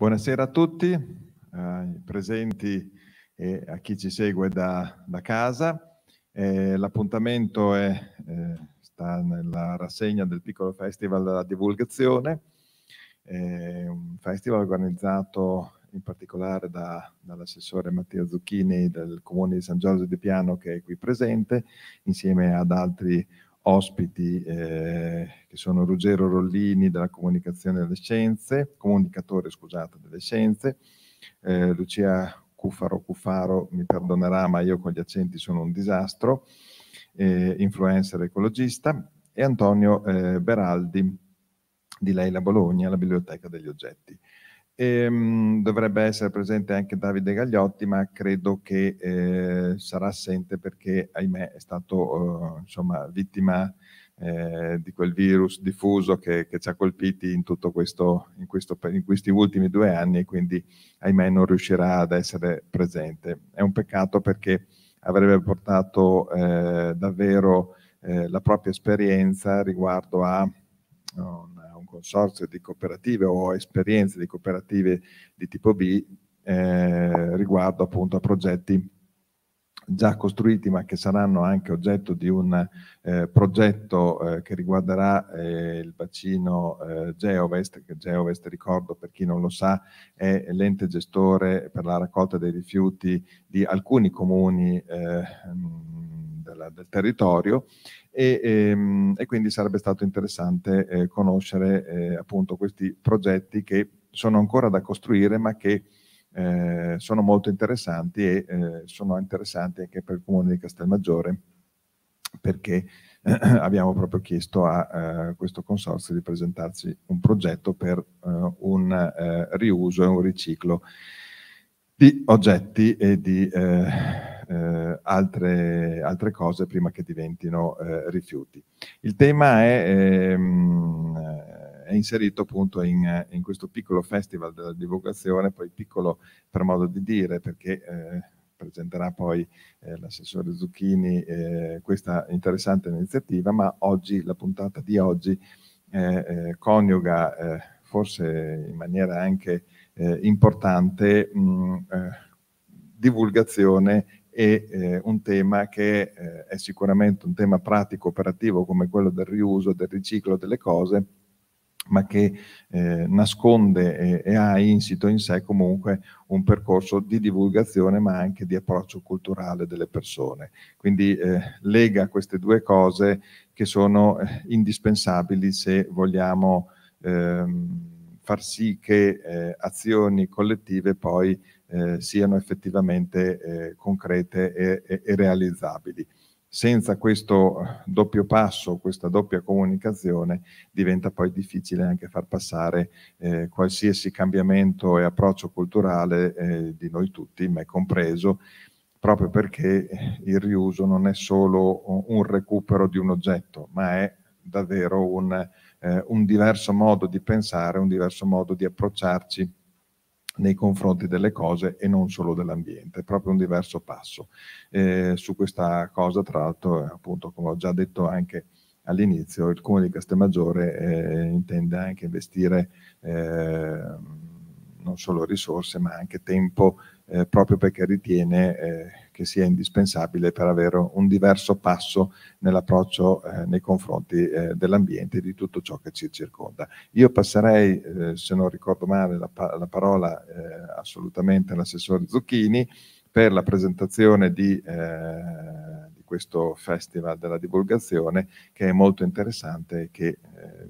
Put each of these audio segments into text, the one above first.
Buonasera a tutti, ai eh, presenti e a chi ci segue da, da casa. Eh, l'appuntamento è, eh, sta nella rassegna del piccolo festival della divulgazione, eh, un festival organizzato in particolare da, dall'assessore Mattia Zucchini del comune di San Giorgio di Piano che è qui presente, insieme ad altri ospiti eh, che sono Ruggero Rollini della Comunicazione delle Scienze, comunicatore scusate delle Scienze, eh, Lucia Cufaro Cufaro mi perdonerà ma io con gli accenti sono un disastro, eh, influencer ecologista e Antonio eh, Beraldi di Leila Bologna, la Biblioteca degli Oggetti. Ehm, dovrebbe essere presente anche Davide Gagliotti, ma credo che eh, sarà assente perché, ahimè, è stato eh, insomma, vittima eh, di quel virus diffuso che, che, ci ha colpiti in, tutto questo, in, questo, in questi ultimi due anni e quindi ahimè non riuscirà ad essere presente. È un peccato perché avrebbe portato eh, davvero eh, la propria esperienza riguardo a un, oh, consorzio di cooperative o esperienze di cooperative di tipo B eh, riguardo appunto a progetti già costruiti ma che saranno anche oggetto di un eh, progetto eh, che riguarderà eh, il bacino eh, Geovest, che Geovest ricordo per chi non lo sa è l'ente gestore per la raccolta dei rifiuti di alcuni comuni eh, della, del territorio e, ehm, e, quindi sarebbe stato interessante eh, conoscere appunto questi progetti che sono ancora da costruire ma che eh, sono molto interessanti e eh, sono interessanti anche per il Comune di Castelmaggiore perché eh, abbiamo proprio chiesto a eh, questo consorzio di presentarci un progetto per eh, un eh, riuso e un riciclo di oggetti e di altre, altre, cose prima che diventino rifiuti. Il tema è ehm, è inserito appunto in, eh, in, questo piccolo festival della divulgazione, poi piccolo per modo di dire, perché eh, presenterà poi eh, l'assessore Zucchini eh, questa interessante iniziativa, ma oggi, la puntata di oggi, eh, eh, coniuga forse in maniera anche importante mh, mm, divulgazione e eh, un tema che eh, è sicuramente un tema pratico, operativo come quello del riuso, del riciclo delle cose, ma che eh, nasconde e, e, ha insito in sé comunque un percorso di divulgazione ma anche di approccio culturale delle persone. Quindi eh, lega queste due cose che sono eh, indispensabili se vogliamo ehm, far sì che eh, azioni collettive poi eh, siano effettivamente eh, concrete e, e, e realizzabili senza questo eh, doppio passo, questa doppia comunicazione, diventa poi difficile anche far passare eh, qualsiasi cambiamento e approccio culturale eh, di noi tutti, me compreso, proprio perché eh, il riuso non è solo un recupero di un oggetto, ma è davvero un, eh, un diverso modo di pensare, un diverso modo di approcciarci nei confronti delle cose e non solo dell'ambiente, è proprio un diverso passo. Eh, su questa cosa, tra l'altro, eh, appunto, come ho già detto anche all'inizio, il Comune di Castelmaggiore eh, intende anche investire eh, non solo risorse, ma anche tempo, eh, proprio perché ritiene eh, che sia indispensabile per avere un diverso passo nell'approccio eh, nei confronti eh, dell'ambiente e di tutto ciò che ci circonda. Io passerei, eh, se non ricordo male, la, pa la parola eh, assolutamente all'assessore Zucchini per la presentazione di, eh, di, questo festival della divulgazione che è molto interessante e che eh,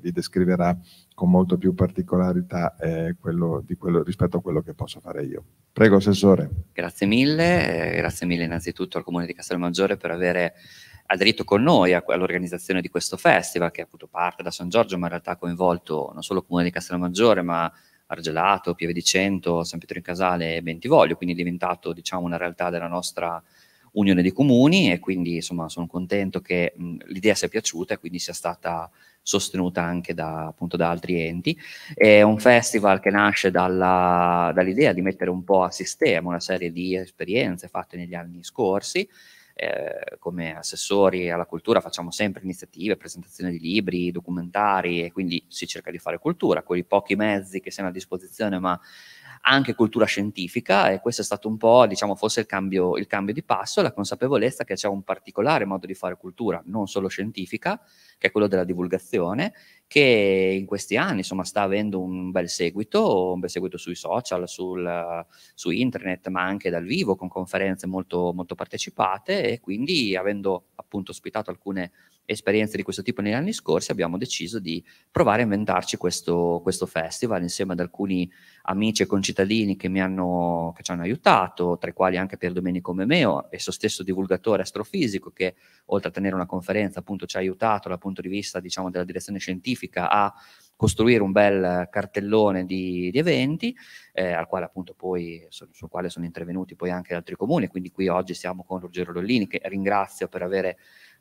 vi descriverà con molto più particolarità quello quello, rispetto a quello che posso fare io. Prego, Assessore. Grazie mille, eh, grazie mille innanzitutto al Comune di Castelmaggiore per aver aderito con noi all'organizzazione di questo festival che appunto parte da San Giorgio ma in realtà ha coinvolto non solo il Comune di Castelmaggiore ma Argelato, Pieve di Cento, San Pietro in Casale e Bentivoglio, quindi è diventato diciamo una realtà della nostra unione di comuni e quindi insomma sono contento che l'idea sia piaciuta e quindi sia stata sostenuta anche da, appunto, da altri enti. È un festival che nasce dalla, dall'idea di mettere un po' a sistema una serie di esperienze fatte negli anni scorsi. Eh, come assessori alla cultura facciamo sempre iniziative, presentazioni di libri, documentari e quindi si cerca di fare cultura con i pochi mezzi che siano a disposizione, ma anche cultura scientifica e questo è stato un po', diciamo, forse il cambio, il cambio di passo, la consapevolezza che c'è un particolare modo di fare cultura, non solo scientifica, che è quello della divulgazione, che in questi anni insomma, sta avendo un bel seguito, un bel seguito sui social, sul, su internet, ma anche dal vivo, con conferenze molto, molto partecipate e quindi avendo appunto ospitato alcune esperienze di questo tipo negli anni scorsi, abbiamo deciso di provare a inventarci questo, questo festival insieme ad alcuni amici e concittadini che mi hanno, che ci hanno aiutato, tra i quali anche Pier Domenico Memeo, esso stesso divulgatore astrofisico che oltre a tenere una conferenza appunto ci ha aiutato dal punto di vista diciamo della direzione scientifica a costruire un bel cartellone di, di eventi, eh, al quale appunto poi, su, sul quale sono intervenuti poi anche altri comuni, quindi qui oggi siamo con Ruggero Dollini, che ringrazio per aver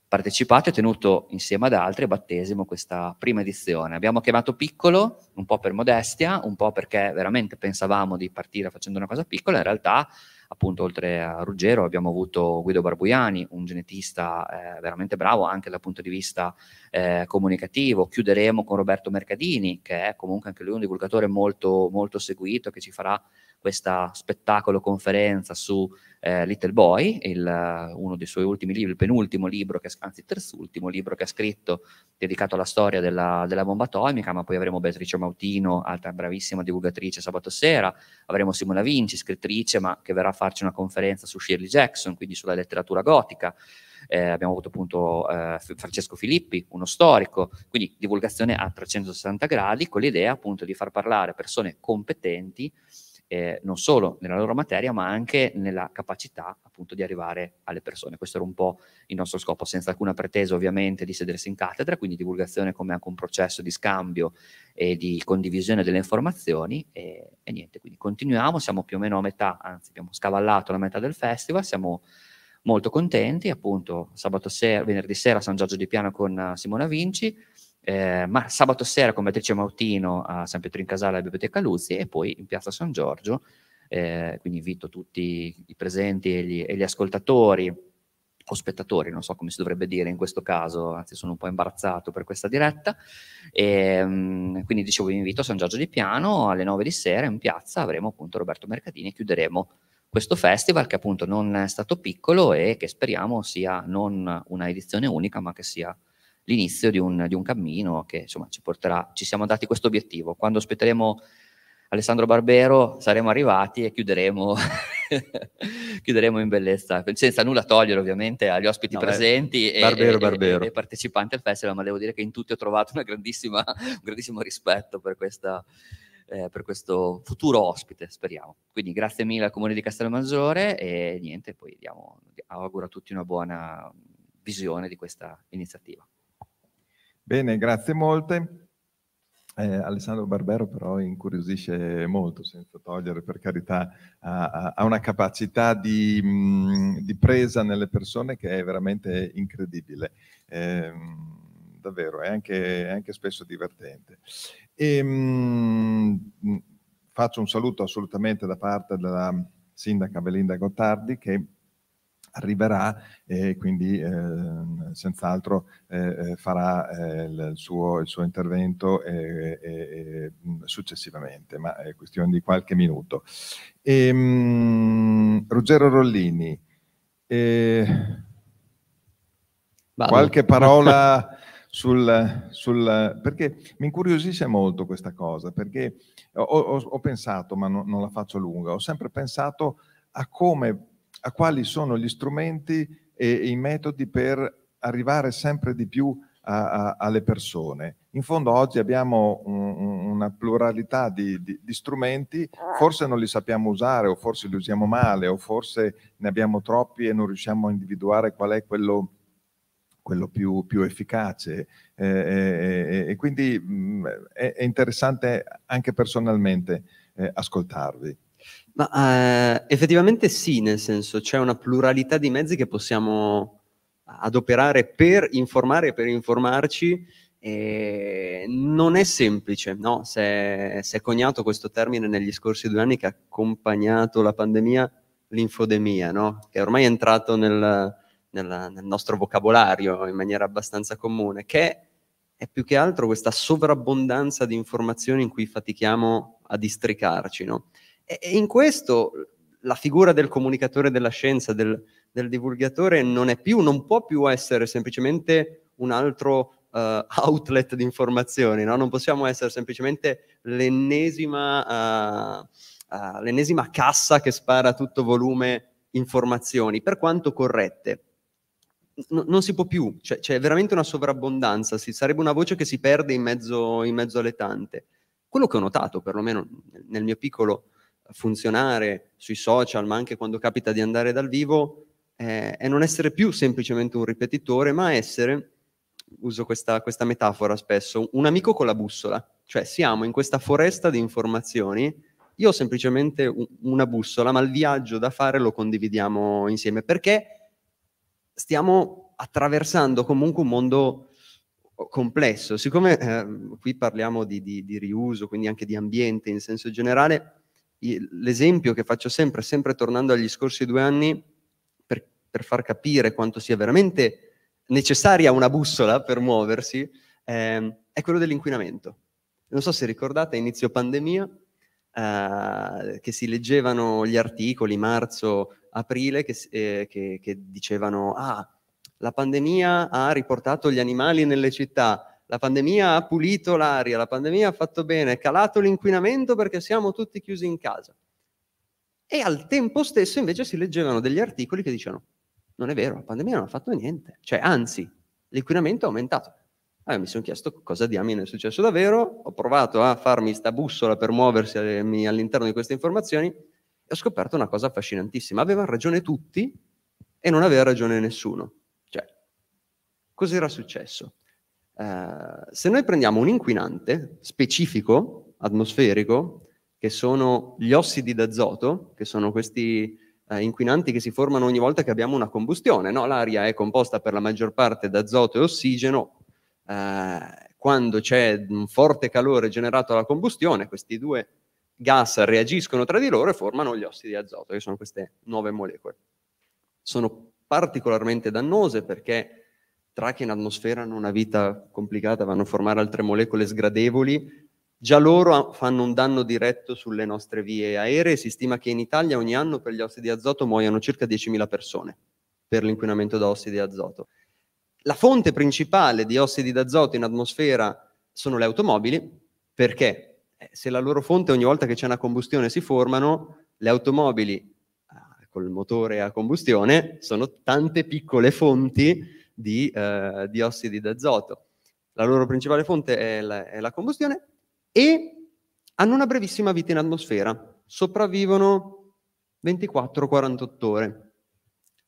partecipato e tenuto insieme ad altri a battesimo questa prima edizione. Abbiamo chiamato piccolo, un po' per modestia, un po' perché veramente pensavamo di partire facendo una cosa piccola, in realtà appunto oltre a Ruggero abbiamo avuto Guido Barbuiani, un genetista eh, veramente bravo anche dal punto di vista eh, comunicativo, chiuderemo con Roberto Mercadini che è comunque anche lui un divulgatore molto, molto seguito che ci farà questa spettacolo conferenza su eh, Little Boy, il, eh, uno dei suoi ultimi libri, il penultimo libro, che, anzi il terzultimo libro che ha scritto dedicato alla storia della, della bomba atomica, ma poi avremo Beatrice Mautino, altra bravissima divulgatrice sabato sera, avremo Simona Vinci, scrittrice, ma che verrà a farci una conferenza su Shirley Jackson, quindi sulla letteratura gotica. Eh, abbiamo avuto appunto eh, Francesco Filippi, uno storico, quindi divulgazione a 360 gradi con l'idea appunto di far parlare persone competenti eh, non solo nella loro materia, ma anche nella capacità appunto di arrivare alle persone. Questo era un po' il nostro scopo, senza alcuna pretesa ovviamente di sedersi in cattedra, quindi divulgazione come anche un processo di scambio e di condivisione delle informazioni e, e niente, quindi continuiamo, siamo più o meno a metà, anzi abbiamo scavallato la metà del festival, siamo molto contenti, appunto sabato sera, venerdì sera a San Giorgio di Piano con eh, Simona Vinci, eh, ma sabato sera con Beatrice Mautino a San Pietro in Casale alla Biblioteca Luzzi e poi in Piazza San Giorgio. Eh, quindi invito tutti i presenti e gli, e gli, ascoltatori o spettatori, non so come si dovrebbe dire in questo caso, anzi sono un po' imbarazzato per questa diretta. E, ehm, quindi dicevo vi invito a San Giorgio di Piano alle 9 di sera in piazza, avremo appunto Roberto Mercatini e chiuderemo questo festival che appunto non è stato piccolo e che speriamo sia non una edizione unica ma che sia l'inizio di un, di un cammino che insomma, ci porterà, ci siamo dati questo obiettivo. Quando aspetteremo Alessandro Barbero saremo arrivati e chiuderemo, chiuderemo in bellezza, senza nulla togliere ovviamente agli ospiti no, presenti beh, Barbero, e, Barbero. E, e, partecipanti al festival, ma devo dire che in tutti ho trovato un grandissimo rispetto per, questa, eh, per, questo futuro ospite, speriamo. Quindi grazie mille al Comune di Castelmaggiore e niente, poi diamo, auguro a tutti una buona visione di questa iniziativa. Bene, grazie molte. Eh, Alessandro Barbero però incuriosisce molto, senza togliere per carità, ha, ha una capacità di, mh, di, presa nelle persone che è veramente incredibile. Eh, davvero, è anche, è anche, spesso divertente. E, ehm, mh, faccio un saluto assolutamente da parte della sindaca Belinda Gottardi che arriverà e quindi ehm, senz'altro eh, eh, farà eh, il suo, il, suo, intervento mm, successivamente, ma è questione di qualche minuto. E, ehm, mh, Ruggero Rollini, eh, qualche parola sul, sul, perché mi incuriosisce molto questa cosa, perché ho, ho, ho pensato, ma no, non la faccio lunga, ho sempre pensato a come a quali sono gli strumenti e, e i metodi per arrivare sempre di più a, a, alle persone. In fondo oggi abbiamo un, una pluralità di, di, di, strumenti, forse non li sappiamo usare o forse li usiamo male o forse ne abbiamo troppi e non riusciamo a individuare qual è quello, quello più, più, efficace. Eh, eh, eh, eh e quindi mh, mm, è, è, interessante anche personalmente eh, ascoltarvi. Ma eh, effettivamente sì, nel senso c'è una pluralità di mezzi che possiamo adoperare per informare e per informarci. E non è semplice, no? Se, se è coniato questo termine negli scorsi due anni che ha accompagnato la pandemia, l'infodemia, no? Che ormai entrato nel, nel, nel nostro vocabolario in maniera abbastanza comune, che è più che altro questa sovrabbondanza di informazioni in cui fatichiamo a districarci, no? E in questo la figura del comunicatore della scienza, del, del divulgatore, non, è più, non può più essere semplicemente un altro Uh, outlet di informazioni, no? non possiamo essere semplicemente l'ennesima, uh, uh, l'ennesima cassa che spara a tutto volume informazioni, per quanto corrette. N- non si può più, cioè, c'è veramente una sovrabbondanza, si, sarebbe una voce che si perde in mezzo, in mezzo alle tante. Quello che ho notato, perlomeno nel mio piccolo funzionare sui social, ma anche quando capita di andare dal vivo, eh, è non essere più semplicemente un ripetitore, ma essere, uso questa, questa metafora spesso, un amico con la bussola. Cioè siamo in questa foresta di informazioni, io ho semplicemente un, una bussola, ma il viaggio da fare lo condividiamo insieme, perché stiamo attraversando comunque un mondo complesso. Siccome eh, qui parliamo di, di, di riuso, quindi anche di ambiente in senso generale, l'esempio che faccio sempre, sempre tornando agli scorsi due anni, per, per far capire quanto sia veramente necessaria una bussola per muoversi, eh, è quello dell'inquinamento. Non so se ricordate, inizio pandemia, eh, che si leggevano gli articoli marzo, aprile, che, eh, che, che dicevano, ah, la pandemia ha riportato gli animali nelle città, la pandemia ha pulito l'aria, la pandemia ha fatto bene, è calato l'inquinamento perché siamo tutti chiusi in casa. E al tempo stesso invece si leggevano degli articoli che dicevano non è vero, la pandemia non ha fatto niente, cioè anzi, l'inquinamento è aumentato. Allora, mi sono chiesto cosa diamine è successo davvero, ho provato a farmi sta bussola per muoversi all'interno di queste informazioni e ho scoperto una cosa affascinantissima, avevano ragione tutti e non aveva ragione nessuno. Cioè, cos'era successo? Eh, se noi prendiamo un inquinante specifico, atmosferico, che sono gli ossidi d'azoto, che sono questi eh, inquinanti che si formano ogni volta che abbiamo una combustione, no? l'aria è composta per la maggior parte da azoto e ossigeno, eh, quando c'è un forte calore generato dalla combustione, questi due gas reagiscono tra di loro e formano gli ossidi d'azoto, che sono queste nuove molecole. Sono particolarmente dannose perché trache in atmosfera hanno una vita complicata, vanno a formare altre molecole sgradevoli, già loro fanno un danno diretto sulle nostre vie aeree. Si stima che in Italia ogni anno per gli ossidi di azoto muoiano circa 10.000 persone per l'inquinamento da ossidi di azoto. La fonte principale di ossidi d'azoto in atmosfera sono le automobili, perché eh, se la loro fonte ogni volta che c'è una combustione si formano, le automobili ah, col motore a combustione sono tante piccole fonti di eh, diossidi d'azoto. La loro principale fonte è la, è la combustione e hanno una brevissima vita in atmosfera, sopravvivono 24-48 ore.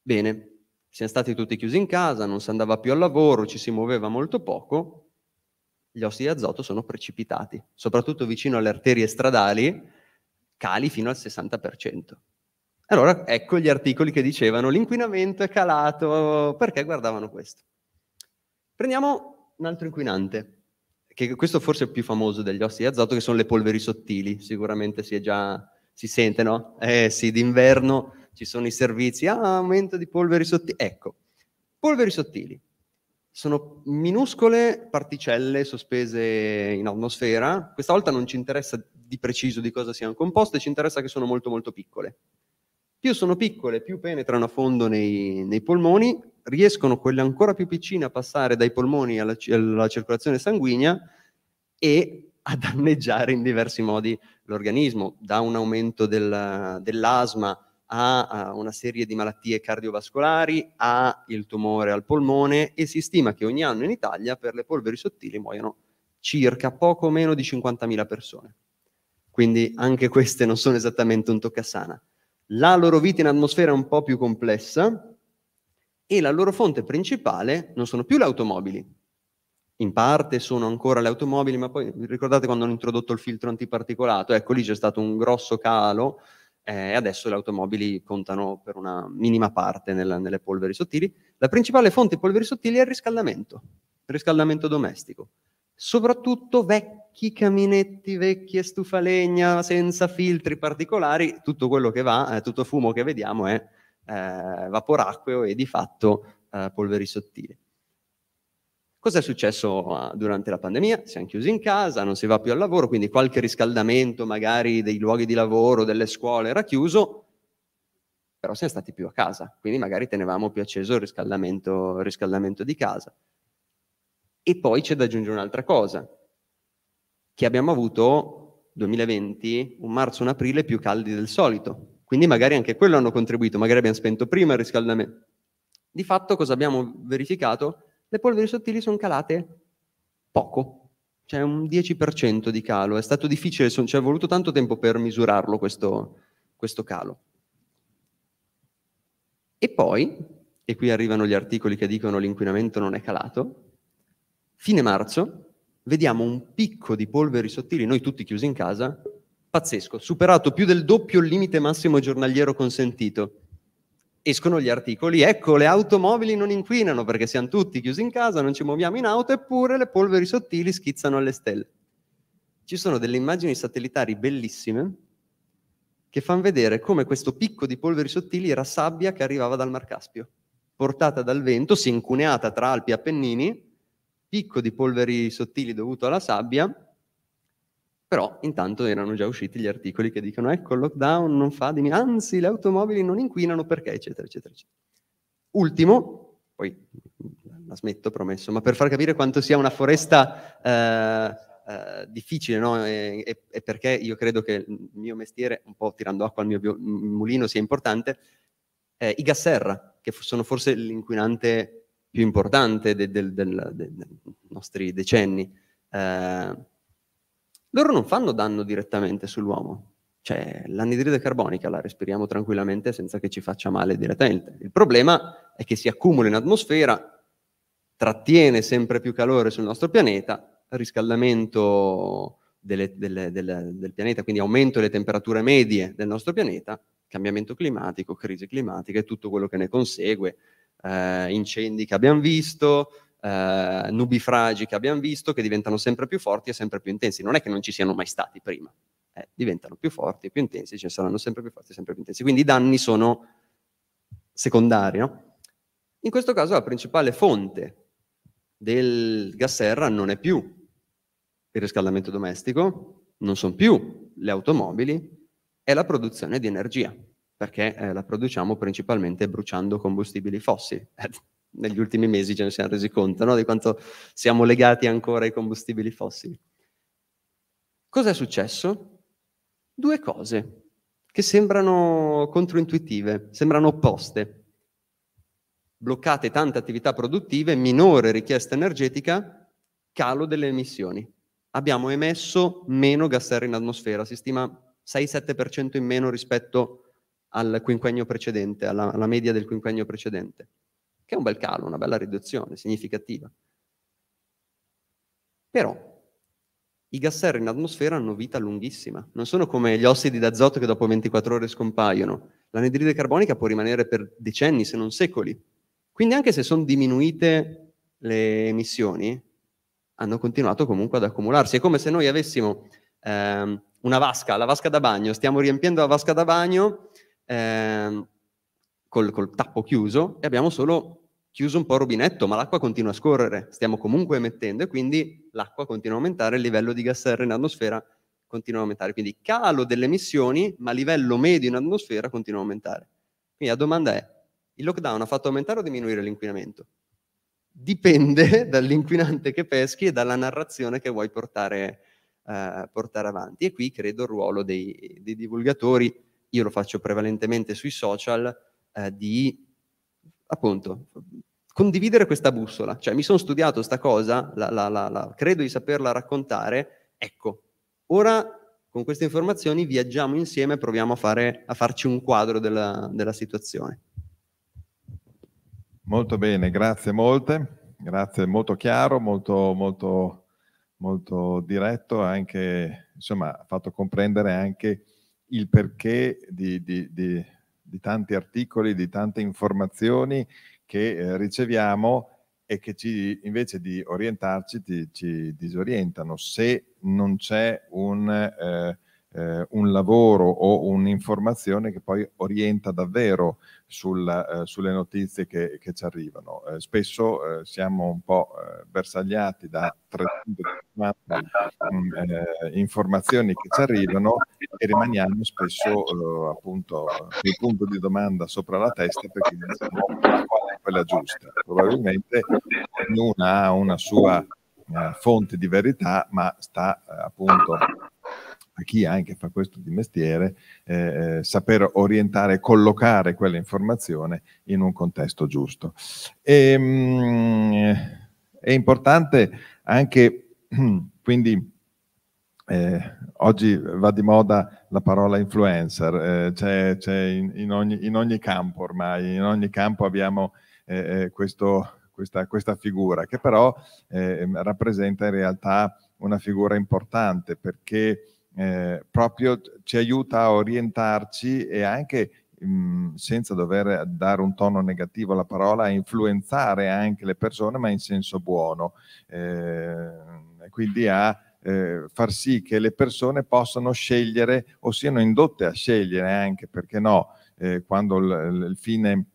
Bene, siamo stati tutti chiusi in casa, non si andava più al lavoro, ci si muoveva molto poco, gli ossidi d'azoto sono precipitati, soprattutto vicino alle arterie stradali, cali fino al 60%. Allora ecco gli articoli che dicevano l'inquinamento è calato, perché guardavano questo. Prendiamo un altro inquinante, che questo forse è più famoso degli ossidi di azoto, che sono le polveri sottili, sicuramente si, è già, si sente, no? Eh sì, d'inverno ci sono i servizi, ah, aumento di polveri sottili. Ecco, polveri sottili sono minuscole particelle sospese in atmosfera. Questa volta non ci interessa di preciso di cosa siano composte, ci interessa che sono molto molto piccole. Più sono piccole, più penetrano a fondo nei, nei polmoni, riescono quelle ancora più piccine a passare dai polmoni alla, alla circolazione sanguigna e a danneggiare in diversi modi l'organismo, da un aumento del, dell'asma a una serie di malattie cardiovascolari, ha il tumore al polmone e si stima che ogni anno in Italia per le polveri sottili muoiono circa poco meno di 50.000 persone. Quindi anche queste non sono esattamente un toccasana la loro vita in atmosfera è un po' più complessa e la loro fonte principale non sono più le automobili. In parte sono ancora le automobili, ma poi ricordate quando hanno introdotto il filtro antiparticolato? Ecco, lì c'è stato un grosso calo eh, e eh, adesso le automobili contano per una minima parte nella, nelle polveri sottili. La principale fonte di polveri sottili è il riscaldamento, il riscaldamento domestico soprattutto vecchi caminetti, vecchie stufalegna senza filtri particolari, tutto quello che va, eh, tutto fumo che vediamo è eh, vaporacqueo e di fatto eh, polveri sottili. Cosa è successo ah, durante la pandemia? Siamo chiusi in casa, non si va più al lavoro, quindi qualche riscaldamento magari dei luoghi di lavoro, delle scuole era chiuso, però siamo stati più a casa, quindi magari tenevamo più acceso il riscaldamento, il riscaldamento di casa. E poi c'è da aggiungere un'altra cosa, che abbiamo avuto 2020 un marzo un aprile più caldi del solito, quindi magari anche quello hanno contribuito, magari abbiamo spento prima il riscaldamento. Di fatto cosa abbiamo verificato? Le polveri sottili sono calate poco, cioè un 10% di calo, è stato difficile, ci è voluto tanto tempo per misurarlo questo, questo calo. E poi, e qui arrivano gli articoli che dicono l'inquinamento non è calato, Fine marzo vediamo un picco di polveri sottili, noi tutti chiusi in casa, pazzesco, superato più del doppio il limite massimo giornaliero consentito. Escono gli articoli, ecco le automobili non inquinano perché siamo tutti chiusi in casa, non ci muoviamo in auto, eppure le polveri sottili schizzano alle stelle. Ci sono delle immagini satellitari bellissime che fanno vedere come questo picco di polveri sottili era sabbia che arrivava dal Mar Caspio, portata dal vento, si incuneata tra Alpi e Appennini, picco di polveri sottili dovuto alla sabbia, però intanto erano già usciti gli articoli che dicono ecco il lockdown non fa di niente, anzi le automobili non inquinano perché, eccetera, eccetera, eccetera. Ultimo, poi la smetto, promesso, ma per far capire quanto sia una foresta eh, eh, difficile, no? e, e, e, perché io credo che il mio mestiere, un po' tirando acqua al mio bio, mulino, sia importante, eh, i gas serra, che sono forse l'inquinante più importante dei de, de, de, nostri decenni, eh, loro non fanno danno direttamente sull'uomo. Cioè, l'anidride carbonica la respiriamo tranquillamente senza che ci faccia male direttamente. Il problema è che si accumula in atmosfera, trattiene sempre più calore sul nostro pianeta, riscaldamento delle, delle, delle, del pianeta, quindi aumento delle temperature medie del nostro pianeta, cambiamento climatico, crisi climatica e tutto quello che ne consegue, eh, incendi che abbiamo visto, eh, nubifragi che abbiamo visto, che diventano sempre più forti e sempre più intensi. Non è che non ci siano mai stati prima, eh, diventano più forti e più intensi, ce ne saranno sempre più forti e sempre più intensi. Quindi i danni sono secondari. No? In questo caso la principale fonte del gas serra non è più il riscaldamento domestico, non sono più le automobili, è la produzione di energia perché eh, la produciamo principalmente bruciando combustibili fossili. Eh, negli ultimi mesi ce ne siamo resi conto no? di quanto siamo legati ancora ai combustibili fossili. Cos'è successo? Due cose che sembrano controintuitive, sembrano opposte. Bloccate tante attività produttive, minore richiesta energetica, calo delle emissioni. Abbiamo emesso meno gas serra in atmosfera, si stima 6-7% in meno rispetto al quinquennio precedente, alla, alla media del quinquennio precedente, che è un bel calo, una bella riduzione significativa. Però i gas serra in atmosfera hanno vita lunghissima, non sono come gli ossidi d'azoto che dopo 24 ore scompaiono. L'anidride carbonica può rimanere per decenni, se non secoli. Quindi anche se sono diminuite le emissioni, hanno continuato comunque ad accumularsi. È come se noi avessimo ehm, una vasca, la vasca da bagno, stiamo riempiendo la vasca da bagno Ehm, col, col tappo chiuso e abbiamo solo chiuso un po' il rubinetto, ma l'acqua continua a scorrere, stiamo comunque emettendo e quindi l'acqua continua a aumentare, il livello di gas serra in atmosfera continua a aumentare. Quindi calo delle emissioni, ma livello medio in atmosfera continua a aumentare. Quindi la domanda è, il lockdown ha fatto aumentare o diminuire l'inquinamento? Dipende dall'inquinante che peschi e dalla narrazione che vuoi portare, eh, portare avanti. E qui credo il ruolo dei, dei divulgatori, io lo faccio prevalentemente sui social, eh, di appunto condividere questa bussola. Cioè mi sono studiato questa cosa, la, la, la, credo di saperla raccontare, ecco, ora con queste informazioni viaggiamo insieme e proviamo a, fare, a farci un quadro della, della situazione. Molto bene, grazie molte, grazie molto chiaro, molto, molto, molto diretto, anche, insomma, ha fatto comprendere anche il perché di, di, di, di, tanti articoli, di tante informazioni che eh, riceviamo e che ci, invece di orientarci ti, ci disorientano se non c'è un... Eh, eh, un lavoro o un'informazione che poi orienta davvero sul, eh, sulle notizie che, che ci arrivano. Eh, spesso eh, siamo un po' eh, bersagliati da 350 eh, informazioni che ci arrivano e rimaniamo spesso appunto il punto di domanda sopra la testa perché non sappiamo qual è quella giusta. Probabilmente ognuna ha una sua fonte di verità, ma sta appunto a chi anche fa questo di mestiere, eh, eh saper orientare e collocare quella informazione in un contesto giusto. E, ehm, mh, è importante anche, quindi, eh, oggi va di moda la parola influencer, eh, c'è, c'è in, in, in, ogni, campo ormai, in ogni campo abbiamo eh, eh questo, questa, questa, figura che però eh, rappresenta in realtà una figura importante perché eh, proprio ci aiuta a orientarci e anche mm, senza dover dare un tono negativo alla parola, a influenzare anche le persone, ma in senso buono. Eh, quindi a eh, far sì che le persone possano scegliere o siano indotte a scegliere anche, perché no, eh, quando l- l- il fine,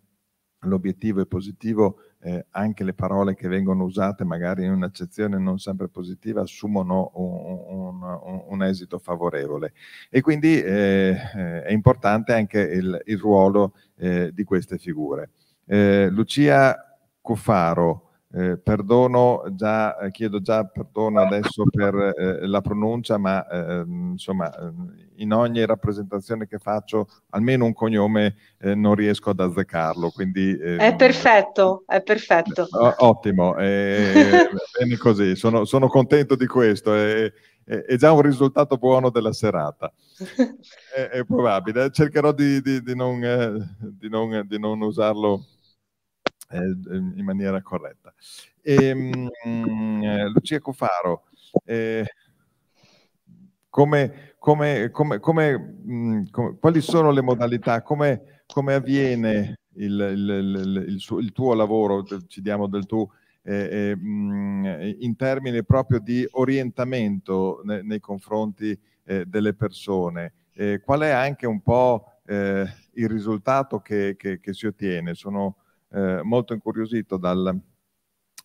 l'obiettivo è positivo, eh, anche le parole che vengono usate magari in un'accezione non sempre positiva assumono un, un, un esito favorevole e quindi eh, eh, è importante anche il, il ruolo eh, di queste figure. Eh, Lucia Cuffaro, eh, perdono già, eh, chiedo già perdono adesso per eh, la pronuncia, ma eh, ehm, insomma ehm, in ogni rappresentazione che faccio almeno un cognome eh, non riesco ad azzeccarlo. Quindi, eh, è perfetto, è perfetto. ottimo, bene così, sono, sono, contento di questo. È, è già un risultato buono della serata, è, è probabile. Cercherò di, di, di, non, non, di non usarlo eh, in maniera corretta. E, ehm, mh, eh, Lucia Cofaro, eh, come, come, come, mh, mm, quali sono le modalità, come, avviene il, il, il, suo, il, tuo lavoro, ci diamo del tuo, eh, mh, eh, mm, in termini proprio di orientamento ne, nei confronti eh, delle persone? qual è anche un po' il risultato che, che, che si ottiene? Sono, eh, molto incuriosito dal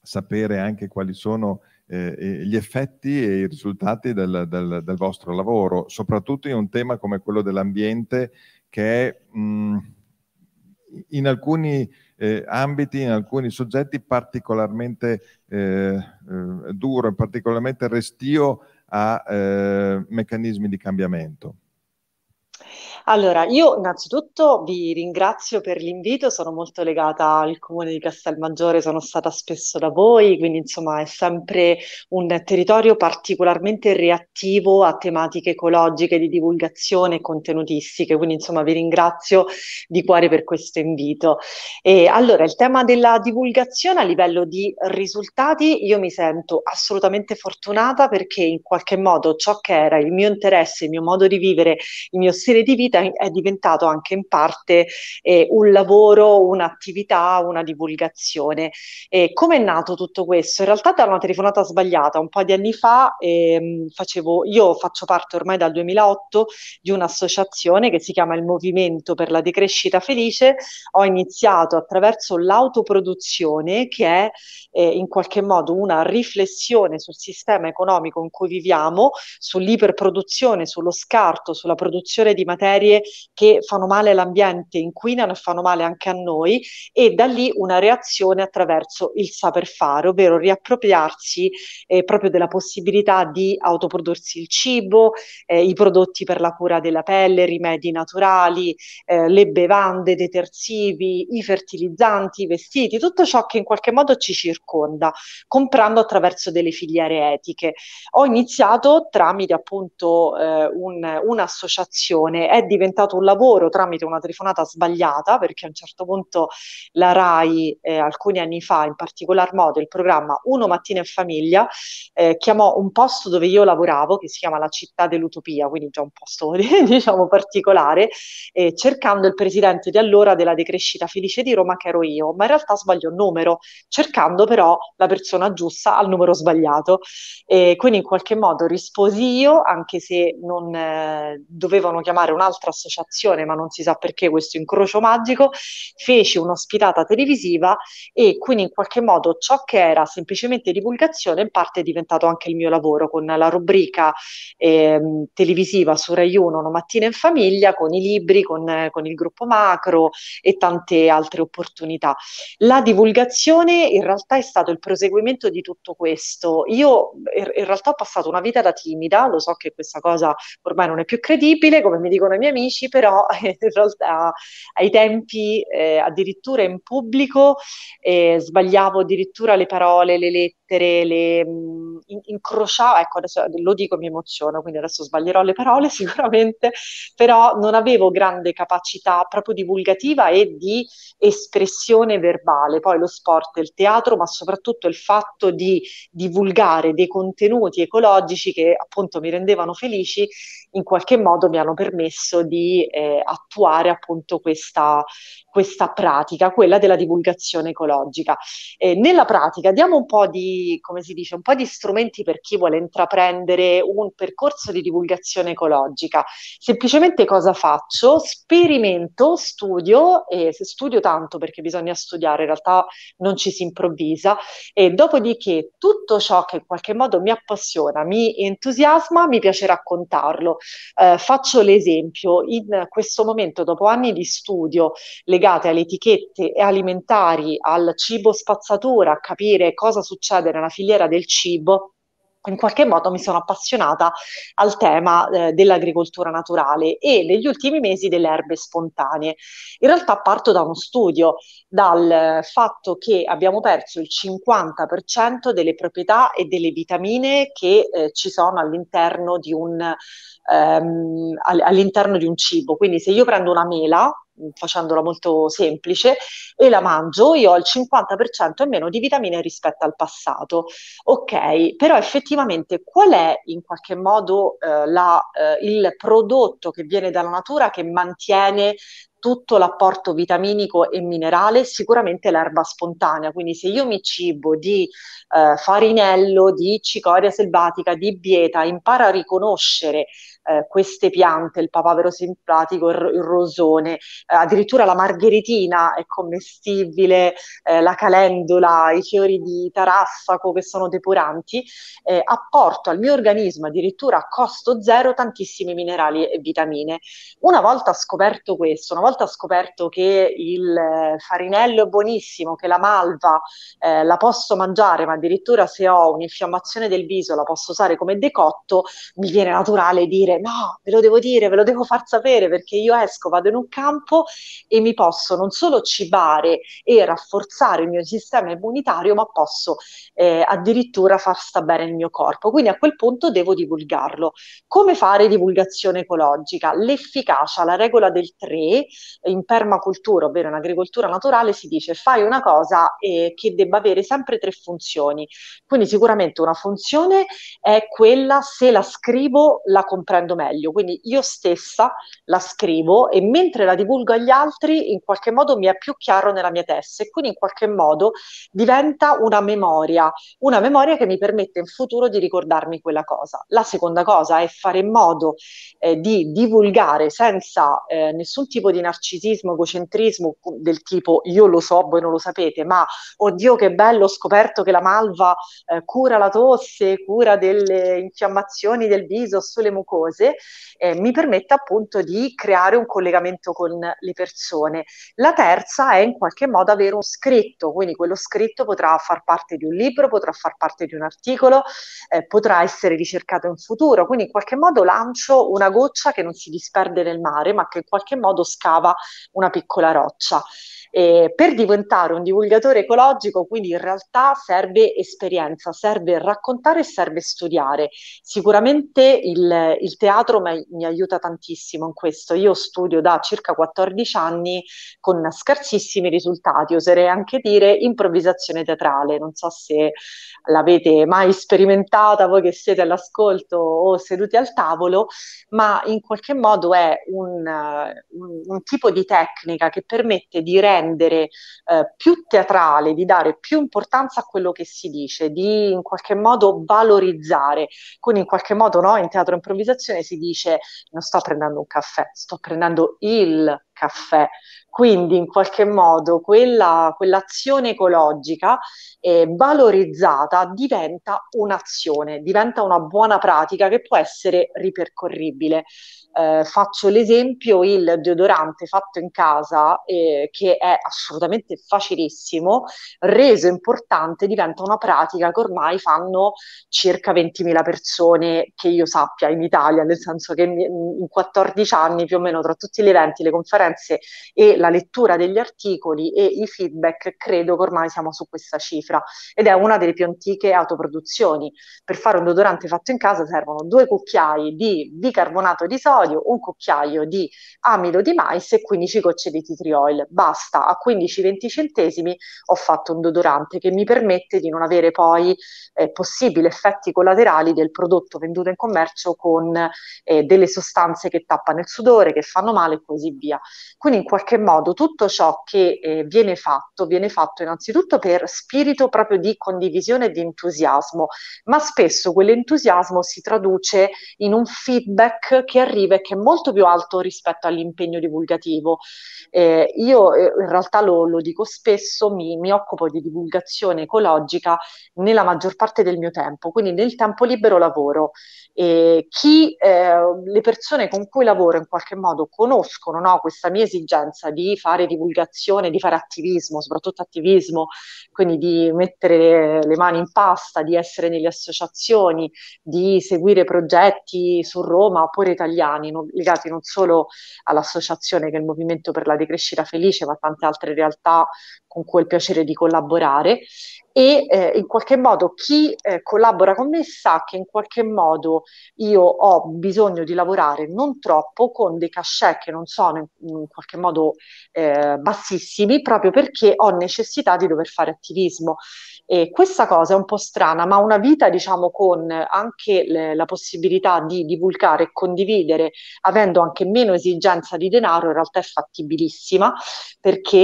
sapere anche quali sono eh, gli effetti e i risultati del, del, del, vostro lavoro, soprattutto in un tema come quello dell'ambiente che è mh, mm, in alcuni eh, ambiti, in alcuni soggetti particolarmente eh, eh, duro e particolarmente restio a meccanismi di cambiamento. Allora, io innanzitutto vi ringrazio per l'invito, sono molto legata al comune di Castelmaggiore, sono stata spesso da voi, quindi insomma è sempre un territorio particolarmente reattivo a tematiche ecologiche di divulgazione e contenutistiche, quindi insomma vi ringrazio di cuore per questo invito. E allora, il tema della divulgazione a livello di risultati, io mi sento assolutamente fortunata perché in qualche modo ciò che era il mio interesse, il mio modo di vivere, il mio stile stile di vita è diventato anche in parte eh, un lavoro, un'attività, una divulgazione. Come è nato tutto questo? In realtà da una telefonata sbagliata, un po' di anni fa ehm, facevo, io faccio parte ormai dal 2008 di un'associazione che si chiama il Movimento per la Decrescita Felice, ho iniziato attraverso l'autoproduzione che è eh, in qualche modo una riflessione sul sistema economico in cui viviamo, sull'iperproduzione, sullo scarto, sulla produzione di materie che fanno male all'ambiente, inquinano e fanno male anche a noi e da lì una reazione attraverso il saper fare, ovvero riappropriarsi eh, proprio della possibilità di autoprodursi il cibo, eh, i prodotti per la cura della pelle, rimedi naturali, eh, le bevande, detersivi, i fertilizzanti, i vestiti, tutto ciò che in qualche modo ci circonda, comprando attraverso delle filiere etiche. Ho iniziato tramite appunto eh, un, un'associazione è diventato un lavoro tramite una telefonata sbagliata, perché a un certo punto la RAI, eh, alcuni anni fa, in particolar modo il programma Uno Mattina in Famiglia, eh, chiamò un posto dove io lavoravo, che si chiama La Città dell'Utopia, quindi già un posto diciamo particolare, eh, cercando il presidente di allora della decrescita felice di Roma, che ero io, ma in realtà sbaglio il numero, cercando però la persona giusta al numero sbagliato. quindi in qualche modo risposi io, anche se non eh, dovevano chiamare pare un'altra associazione, ma non si sa perché questo incrocio magico, feci un'ospitata televisiva e quindi in qualche modo ciò che era semplicemente divulgazione in parte è diventato anche il mio lavoro con la rubrica eh, televisiva su Rai 1 una mattina in famiglia con i libri, con, eh, con il gruppo macro e tante altre opportunità. La divulgazione in realtà è stato il proseguimento di tutto questo. Io er, in realtà ho passato una vita da timida, lo so che questa cosa ormai non è più credibile, come mi dico dicono i miei amici, però in realtà ai tempi eh, addirittura in pubblico eh, sbagliavo addirittura le parole, le lettere, le mm, in, incrociavo, ecco adesso lo dico mi emoziono, quindi adesso sbaglierò le parole sicuramente, però non avevo grande capacità proprio divulgativa e di espressione verbale, poi lo sport il teatro, ma soprattutto il fatto di divulgare dei contenuti ecologici che appunto mi rendevano felici in qualche modo mi hanno permesso di eh, attuare appunto questa, questa, pratica, quella della divulgazione ecologica. Eh, nella pratica diamo un po' di, come si dice, un po' di strumenti per chi vuole intraprendere un percorso di divulgazione ecologica. Semplicemente cosa faccio? Sperimento, studio, e se studio tanto perché bisogna studiare, in realtà non ci si improvvisa, e dopodiché tutto ciò che in qualche modo mi appassiona, mi entusiasma, mi piace raccontarlo. Eh, faccio l'esempio, in questo momento, dopo anni di studio legate alle etichette alimentari, al cibo spazzatura, a capire cosa succede nella filiera del cibo, in qualche modo mi sono appassionata al tema eh, dell'agricoltura naturale e negli ultimi mesi delle erbe spontanee. In realtà parto da uno studio, dal fatto che abbiamo perso il 50% delle proprietà e delle vitamine che eh, ci sono all'interno di un, ehm, all'interno di un cibo. Quindi se io prendo una mela, Mm, facendola molto semplice, e la mangio, io ho il 50% in meno di vitamine rispetto al passato. Ok, però effettivamente qual è in qualche modo eh, la, eh, il prodotto che viene dalla natura che mantiene tutto l'apporto vitaminico e minerale, sicuramente l'erba spontanea. Quindi se io mi cibo di eh, farinello, di cicoria selvatica, di bieta, impara a riconoscere eh, queste piante, il papavero simpatico, il, il rosone, eh, addirittura la margheritina è commestibile, eh, la calendula, i fiori di tarassaco che sono depuranti, eh, apporto al mio organismo addirittura a costo zero tantissimi minerali e vitamine. Una volta scoperto questo, una volta scoperto che il eh, farinello è buonissimo, che la malva eh, la posso mangiare, ma addirittura se ho un'infiammazione del viso la posso usare come decotto, mi viene naturale dire dire no, ve lo devo dire, ve lo devo far sapere perché io esco, vado in un campo e mi posso non solo cibare e rafforzare il mio sistema immunitario, ma posso eh, addirittura far sta bene il mio corpo. Quindi a quel punto devo divulgarlo. Come fare divulgazione ecologica? L'efficacia, la regola del 3 in permacultura, ovvero in agricoltura naturale, si dice fai una cosa eh, che debba avere sempre tre funzioni. Quindi sicuramente una funzione è quella se la scrivo la comprendo comprendo meglio. Quindi io stessa la scrivo e mentre la divulgo agli altri, in qualche modo mi è più chiaro nella mia testa e quindi in qualche modo diventa una memoria, una memoria che mi permette in futuro di ricordarmi quella cosa. La seconda cosa è fare in modo eh, di divulgare senza eh, nessun tipo di narcisismo, egocentrismo del tipo io lo so, voi non lo sapete, ma oddio che bello ho scoperto che la malva eh, cura la tosse, cura delle infiammazioni del viso, sulle mucose cose, eh, mi permette appunto di creare un collegamento con le persone. La terza è in qualche modo avere un scritto, quindi quello scritto potrà far parte di un libro, potrà far parte di un articolo, eh, potrà essere ricercato in futuro, quindi in qualche modo lancio una goccia che non si disperde nel mare, ma che in qualche modo scava una piccola roccia. Eh, per diventare un divulgatore ecologico, quindi in realtà serve esperienza, serve raccontare e serve studiare. Sicuramente il, il teatro mi aiuta tantissimo in questo. Io studio da circa 14 anni con scarsissimi risultati, oserei anche dire improvvisazione teatrale. Non so se l'avete mai sperimentata voi che siete all'ascolto o seduti al tavolo, ma in qualche modo è un, un, un tipo di tecnica che permette di rendere eh, più teatrale, di dare più importanza a quello che si dice, di in qualche modo valorizzare, con in qualche modo no, in teatro improvvisazione si dice non sto prendendo un caffè, sto prendendo il caffè. Quindi in qualche modo quella, quell'azione ecologica eh, valorizzata diventa un'azione, diventa una buona pratica che può essere ripercorribile. Eh, faccio l'esempio il deodorante fatto in casa eh, che è assolutamente facilissimo, reso importante diventa una pratica che ormai fanno circa 20.000 persone che io sappia in Italia, nel senso che in 14 anni più o meno tra tutti gli eventi, le conferenze conferenze e la lettura degli articoli e i feedback, credo che ormai siamo su questa cifra ed è una delle più antiche autoproduzioni. Per fare un deodorante fatto in casa servono due cucchiai di bicarbonato di sodio, un cucchiaio di amido di mais e 15 gocce di tea tree oil. Basta, a 15-20 centesimi ho fatto un deodorante che mi permette di non avere poi eh, possibili effetti collaterali del prodotto venduto in commercio con eh, delle sostanze che tappano il sudore, che fanno male e così via. Quindi in qualche modo tutto ciò che eh, viene fatto viene fatto innanzitutto per spirito proprio di condivisione e di entusiasmo, ma spesso quell'entusiasmo si traduce in un feedback che arriva e che è molto più alto rispetto all'impegno divulgativo. Eh, io eh, in realtà lo, lo dico spesso, mi, mi occupo di divulgazione ecologica nella maggior parte del mio tempo, quindi nel tempo libero lavoro. E chi, eh, le persone con cui lavoro in qualche modo conoscono no, questi questa mia esigenza di fare divulgazione, di fare attivismo, soprattutto attivismo, quindi di mettere le, le mani in pasta, di essere nelle associazioni, di seguire progetti su Roma oppure italiani, no, legati non solo all'associazione che è il Movimento per la Decrescita Felice, ma tante altre realtà con cui ho il piacere di collaborare e eh, in qualche modo chi eh, collabora con me sa che in qualche modo io ho bisogno di lavorare non troppo con dei cachè che non sono in, in qualche modo eh, bassissimi proprio perché ho necessità di dover fare attivismo e questa cosa è un po' strana, ma una vita, diciamo, con anche le, la possibilità di divulgare e condividere, avendo anche meno esigenza di denaro, in realtà è fattibilissima, perché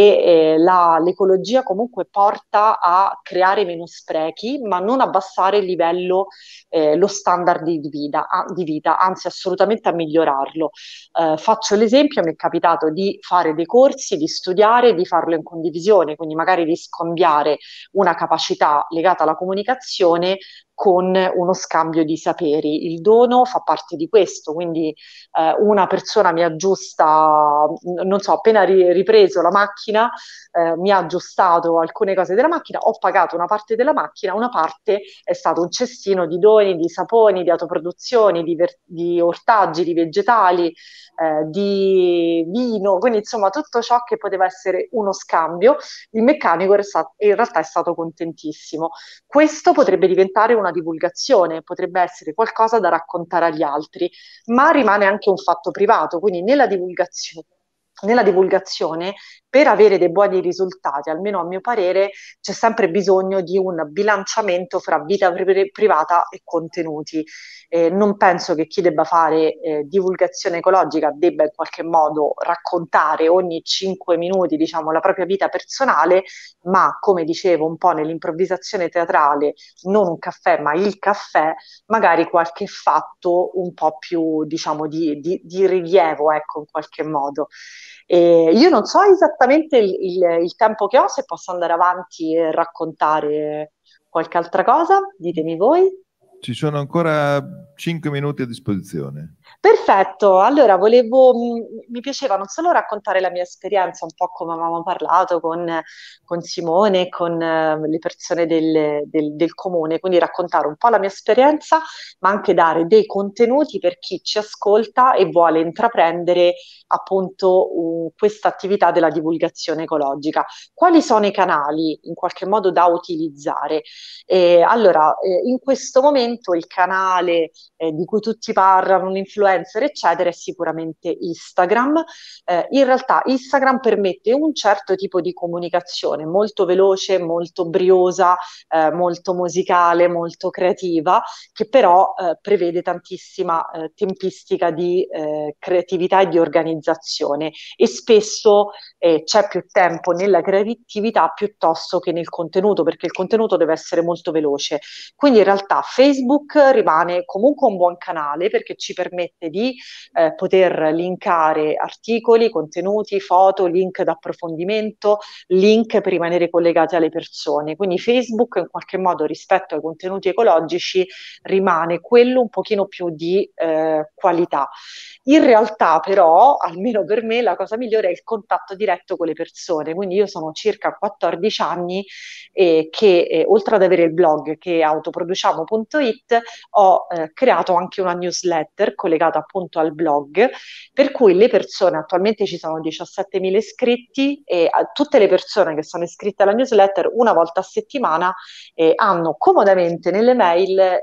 eh, la, l'ecologia comunque porta a creare meno sprechi, ma non abbassare il livello, eh, lo standard di vita, a, di vita, anzi assolutamente a migliorarlo. Eh, faccio l'esempio, mi è capitato di fare dei corsi, di studiare, di farlo in condivisione, quindi magari di scambiare una capacità capacità legata alla comunicazione con uno scambio di saperi. Il dono fa parte di questo, quindi eh, una persona mi aggiusta, non so, appena ri- ripreso la macchina, eh, mi ha aggiustato alcune cose della macchina, ho pagato una parte della macchina, una parte è stato un cestino di doni, di saponi, di autoproduzioni, di, ver- di ortaggi, di vegetali, eh, di vino, quindi insomma tutto ciò che poteva essere uno scambio. Il meccanico in realtà è stato contentissimo. Questo potrebbe diventare una una divulgazione, potrebbe essere qualcosa da raccontare agli altri, ma rimane anche un fatto privato, quindi nella divulgazione nella divulgazione per avere dei buoni risultati, almeno a mio parere, c'è sempre bisogno di un bilanciamento fra vita pri- privata e contenuti. Eh, non penso che chi debba fare eh, divulgazione ecologica debba in qualche modo raccontare ogni 5 minuti diciamo, la propria vita personale, ma come dicevo un po' nell'improvvisazione teatrale, non un caffè ma il caffè, magari qualche fatto un po' più diciamo, di, di, di rilievo ecco, in qualche modo. E io non so esattamente il, il, il, tempo che ho, se posso andare avanti e raccontare qualche altra cosa, ditemi voi. Ci sono ancora 5 minuti a disposizione. Perfetto, allora volevo, mm, mi piaceva non solo raccontare la mia esperienza, un po' come avevamo parlato con, con Simone, con ehm, le persone del, del, del, comune, quindi raccontare un po' la mia esperienza, ma anche dare dei contenuti per chi ci ascolta e vuole intraprendere appunto uh, questa attività della divulgazione ecologica. Quali sono i canali in qualche modo da utilizzare? Eh, allora, eh, in questo momento momento il canale eh, di cui tutti parlano, un influencer, eccetera, è sicuramente Instagram. Eh, in realtà Instagram permette un certo tipo di comunicazione molto veloce, molto briosa, eh, molto musicale, molto creativa, che però eh, prevede tantissima eh, tempistica di eh, creatività e di organizzazione e spesso c'è più tempo nella creatività piuttosto che nel contenuto, perché il contenuto deve essere molto veloce. Quindi in realtà Facebook Facebook rimane comunque un buon canale perché ci permette di eh, poter linkare articoli, contenuti, foto, link d'approfondimento, link per rimanere collegati alle persone. Quindi Facebook in qualche modo rispetto ai contenuti ecologici rimane quello un pochino più di eh, qualità. In realtà però, almeno per me, la cosa migliore è il contatto diretto con le persone. Quindi io sono circa 14 anni eh, che eh, oltre ad avere il blog che è autoproduciamo.it, ho eh, creato anche una newsletter collegata appunto al blog, per cui le persone, attualmente ci sono 17.000 iscritti e a, eh, tutte le persone che sono iscritte alla newsletter una volta a settimana eh, hanno comodamente nelle mail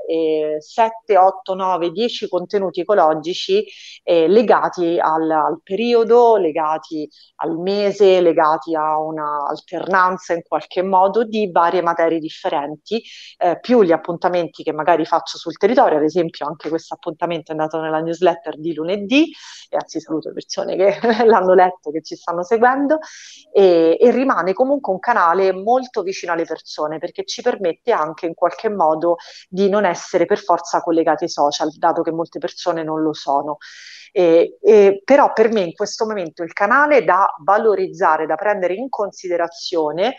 7, 8, 9, 10 contenuti ecologici eh, eh, legati al, al, periodo, legati al mese, legati a un'alternanza in qualche modo di varie materie differenti, eh, più gli appuntamenti che magari faccio sul territorio, ad esempio anche questo appuntamento è andato nella newsletter di lunedì, e anzi saluto le persone che l'hanno letto, che ci stanno seguendo, e, e rimane comunque un canale molto vicino alle persone perché ci permette anche in qualche modo di non essere per forza collegati ai social, dato che molte persone non lo sono. E, e, però per me in questo momento il canale da valorizzare, da prendere in considerazione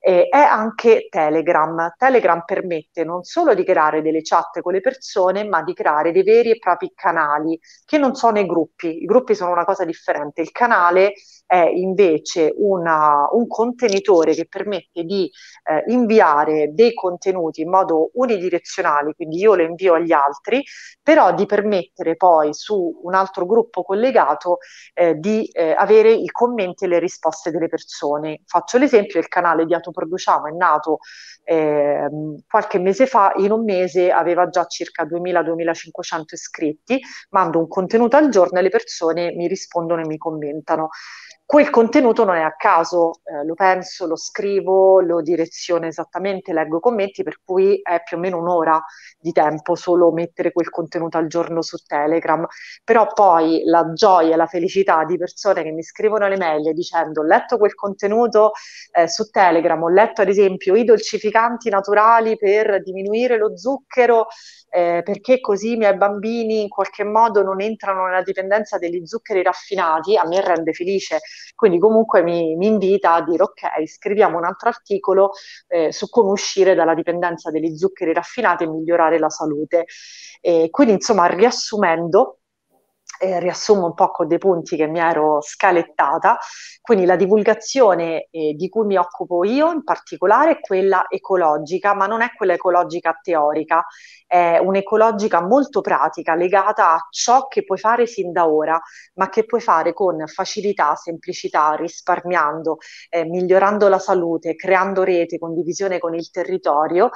eh, è anche Telegram. Telegram permette non solo di creare delle chat con le persone, ma di creare dei veri e propri canali che non sono i gruppi. I gruppi sono una cosa differente. Il canale è invece una, un contenitore che permette di eh, inviare dei contenuti in modo unidirezionale, quindi io lo invio agli altri, però di permettere poi su un altro gruppo collegato eh, di eh, avere i commenti e le risposte delle persone. Faccio l'esempio del canale di Auto progetto Produciamo è nato eh, qualche mese fa, in un mese aveva già circa 2000-2500 iscritti, mando un contenuto al giorno e le persone mi rispondono e mi commentano quel contenuto non è a caso, eh, lo penso, lo scrivo, lo direziono esattamente, leggo commenti, per cui è più o meno un'ora di tempo solo mettere quel contenuto al giorno su Telegram, però poi la gioia, e la felicità di persone che mi scrivono le mail dicendo ho letto quel contenuto eh, su Telegram, ho letto ad esempio i dolcificanti naturali per diminuire lo zucchero eh, perché così i miei bambini in qualche modo non entrano nella dipendenza degli zuccheri raffinati, a me rende felice. Quindi comunque mi, mi invita a dire ok, scriviamo un altro articolo eh, su come uscire dalla dipendenza degli zuccheri raffinati e migliorare la salute. Eh, quindi insomma, riassumendo, eh, riassumo un po' con dei punti che mi ero scalettata, quindi la divulgazione eh, di cui mi occupo io in particolare è quella ecologica, ma non è quella ecologica teorica, è un'ecologica molto pratica legata a ciò che puoi fare sin da ora, ma che puoi fare con facilità, semplicità, risparmiando, eh, migliorando la salute, creando rete, condivisione con il territorio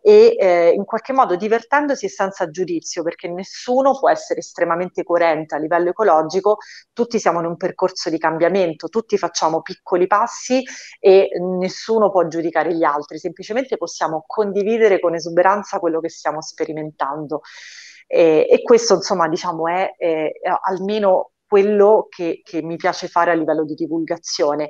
e eh, in qualche modo divertendosi senza giudizio, perché nessuno può essere estremamente coerente ambiente, a livello ecologico, tutti siamo in un percorso di cambiamento, tutti facciamo piccoli passi e nessuno può giudicare gli altri, semplicemente possiamo condividere con esuberanza quello che stiamo sperimentando. E, e questo, insomma, diciamo, è, è almeno quello che, che, mi piace fare a livello di divulgazione.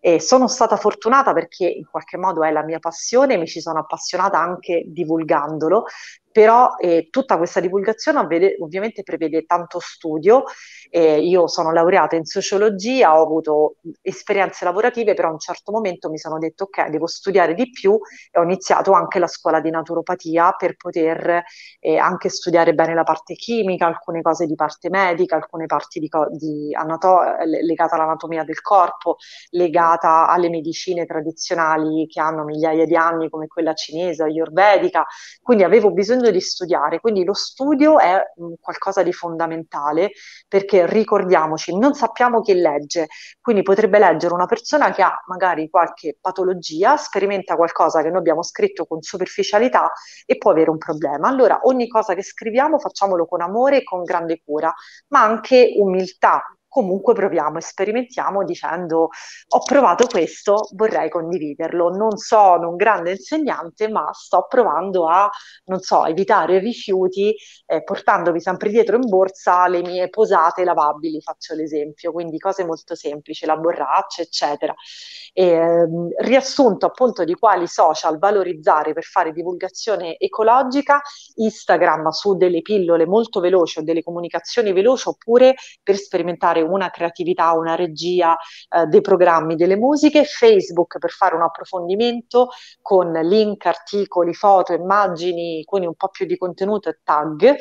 Eh, sono stata fortunata perché in qualche modo è la mia passione, mi ci sono appassionata anche divulgandolo, però eh, tutta questa divulgazione avvede, ovviamente prevede tanto studio. Eh, io sono laureata in sociologia, ho avuto esperienze lavorative, però a un certo momento mi sono detto ok, devo studiare di più e ho iniziato anche la scuola di naturopatia per poter eh, anche studiare bene la parte chimica, alcune cose di parte medica, alcune parti di co- di anato- legate all'anatomia del corpo, legata alle medicine tradizionali che hanno migliaia di anni come quella cinese, ayurvedica. Quindi avevo bisogno facendo di studiare, quindi lo studio è mm, qualcosa di fondamentale perché ricordiamoci, non sappiamo chi legge, quindi potrebbe leggere una persona che ha magari qualche patologia, sperimenta qualcosa che noi abbiamo scritto con superficialità e può avere un problema. Allora ogni cosa che scriviamo facciamolo con amore e con grande cura, ma anche umiltà comunque proviamo e sperimentiamo dicendo ho provato questo, vorrei condividerlo. Non sono un grande insegnante, ma sto provando a, non so, evitare i rifiuti eh, portandomi sempre dietro in borsa le mie posate lavabili, faccio l'esempio, quindi cose molto semplici, la borraccia, eccetera. E, ehm, riassunto appunto di quali social valorizzare per fare divulgazione ecologica, Instagram su delle pillole molto veloci o delle comunicazioni veloci oppure per sperimentare fare una creatività, una regia eh, dei programmi, delle musiche, Facebook per fare un approfondimento con link, articoli, foto, immagini, quindi un po' più di contenuto e tag.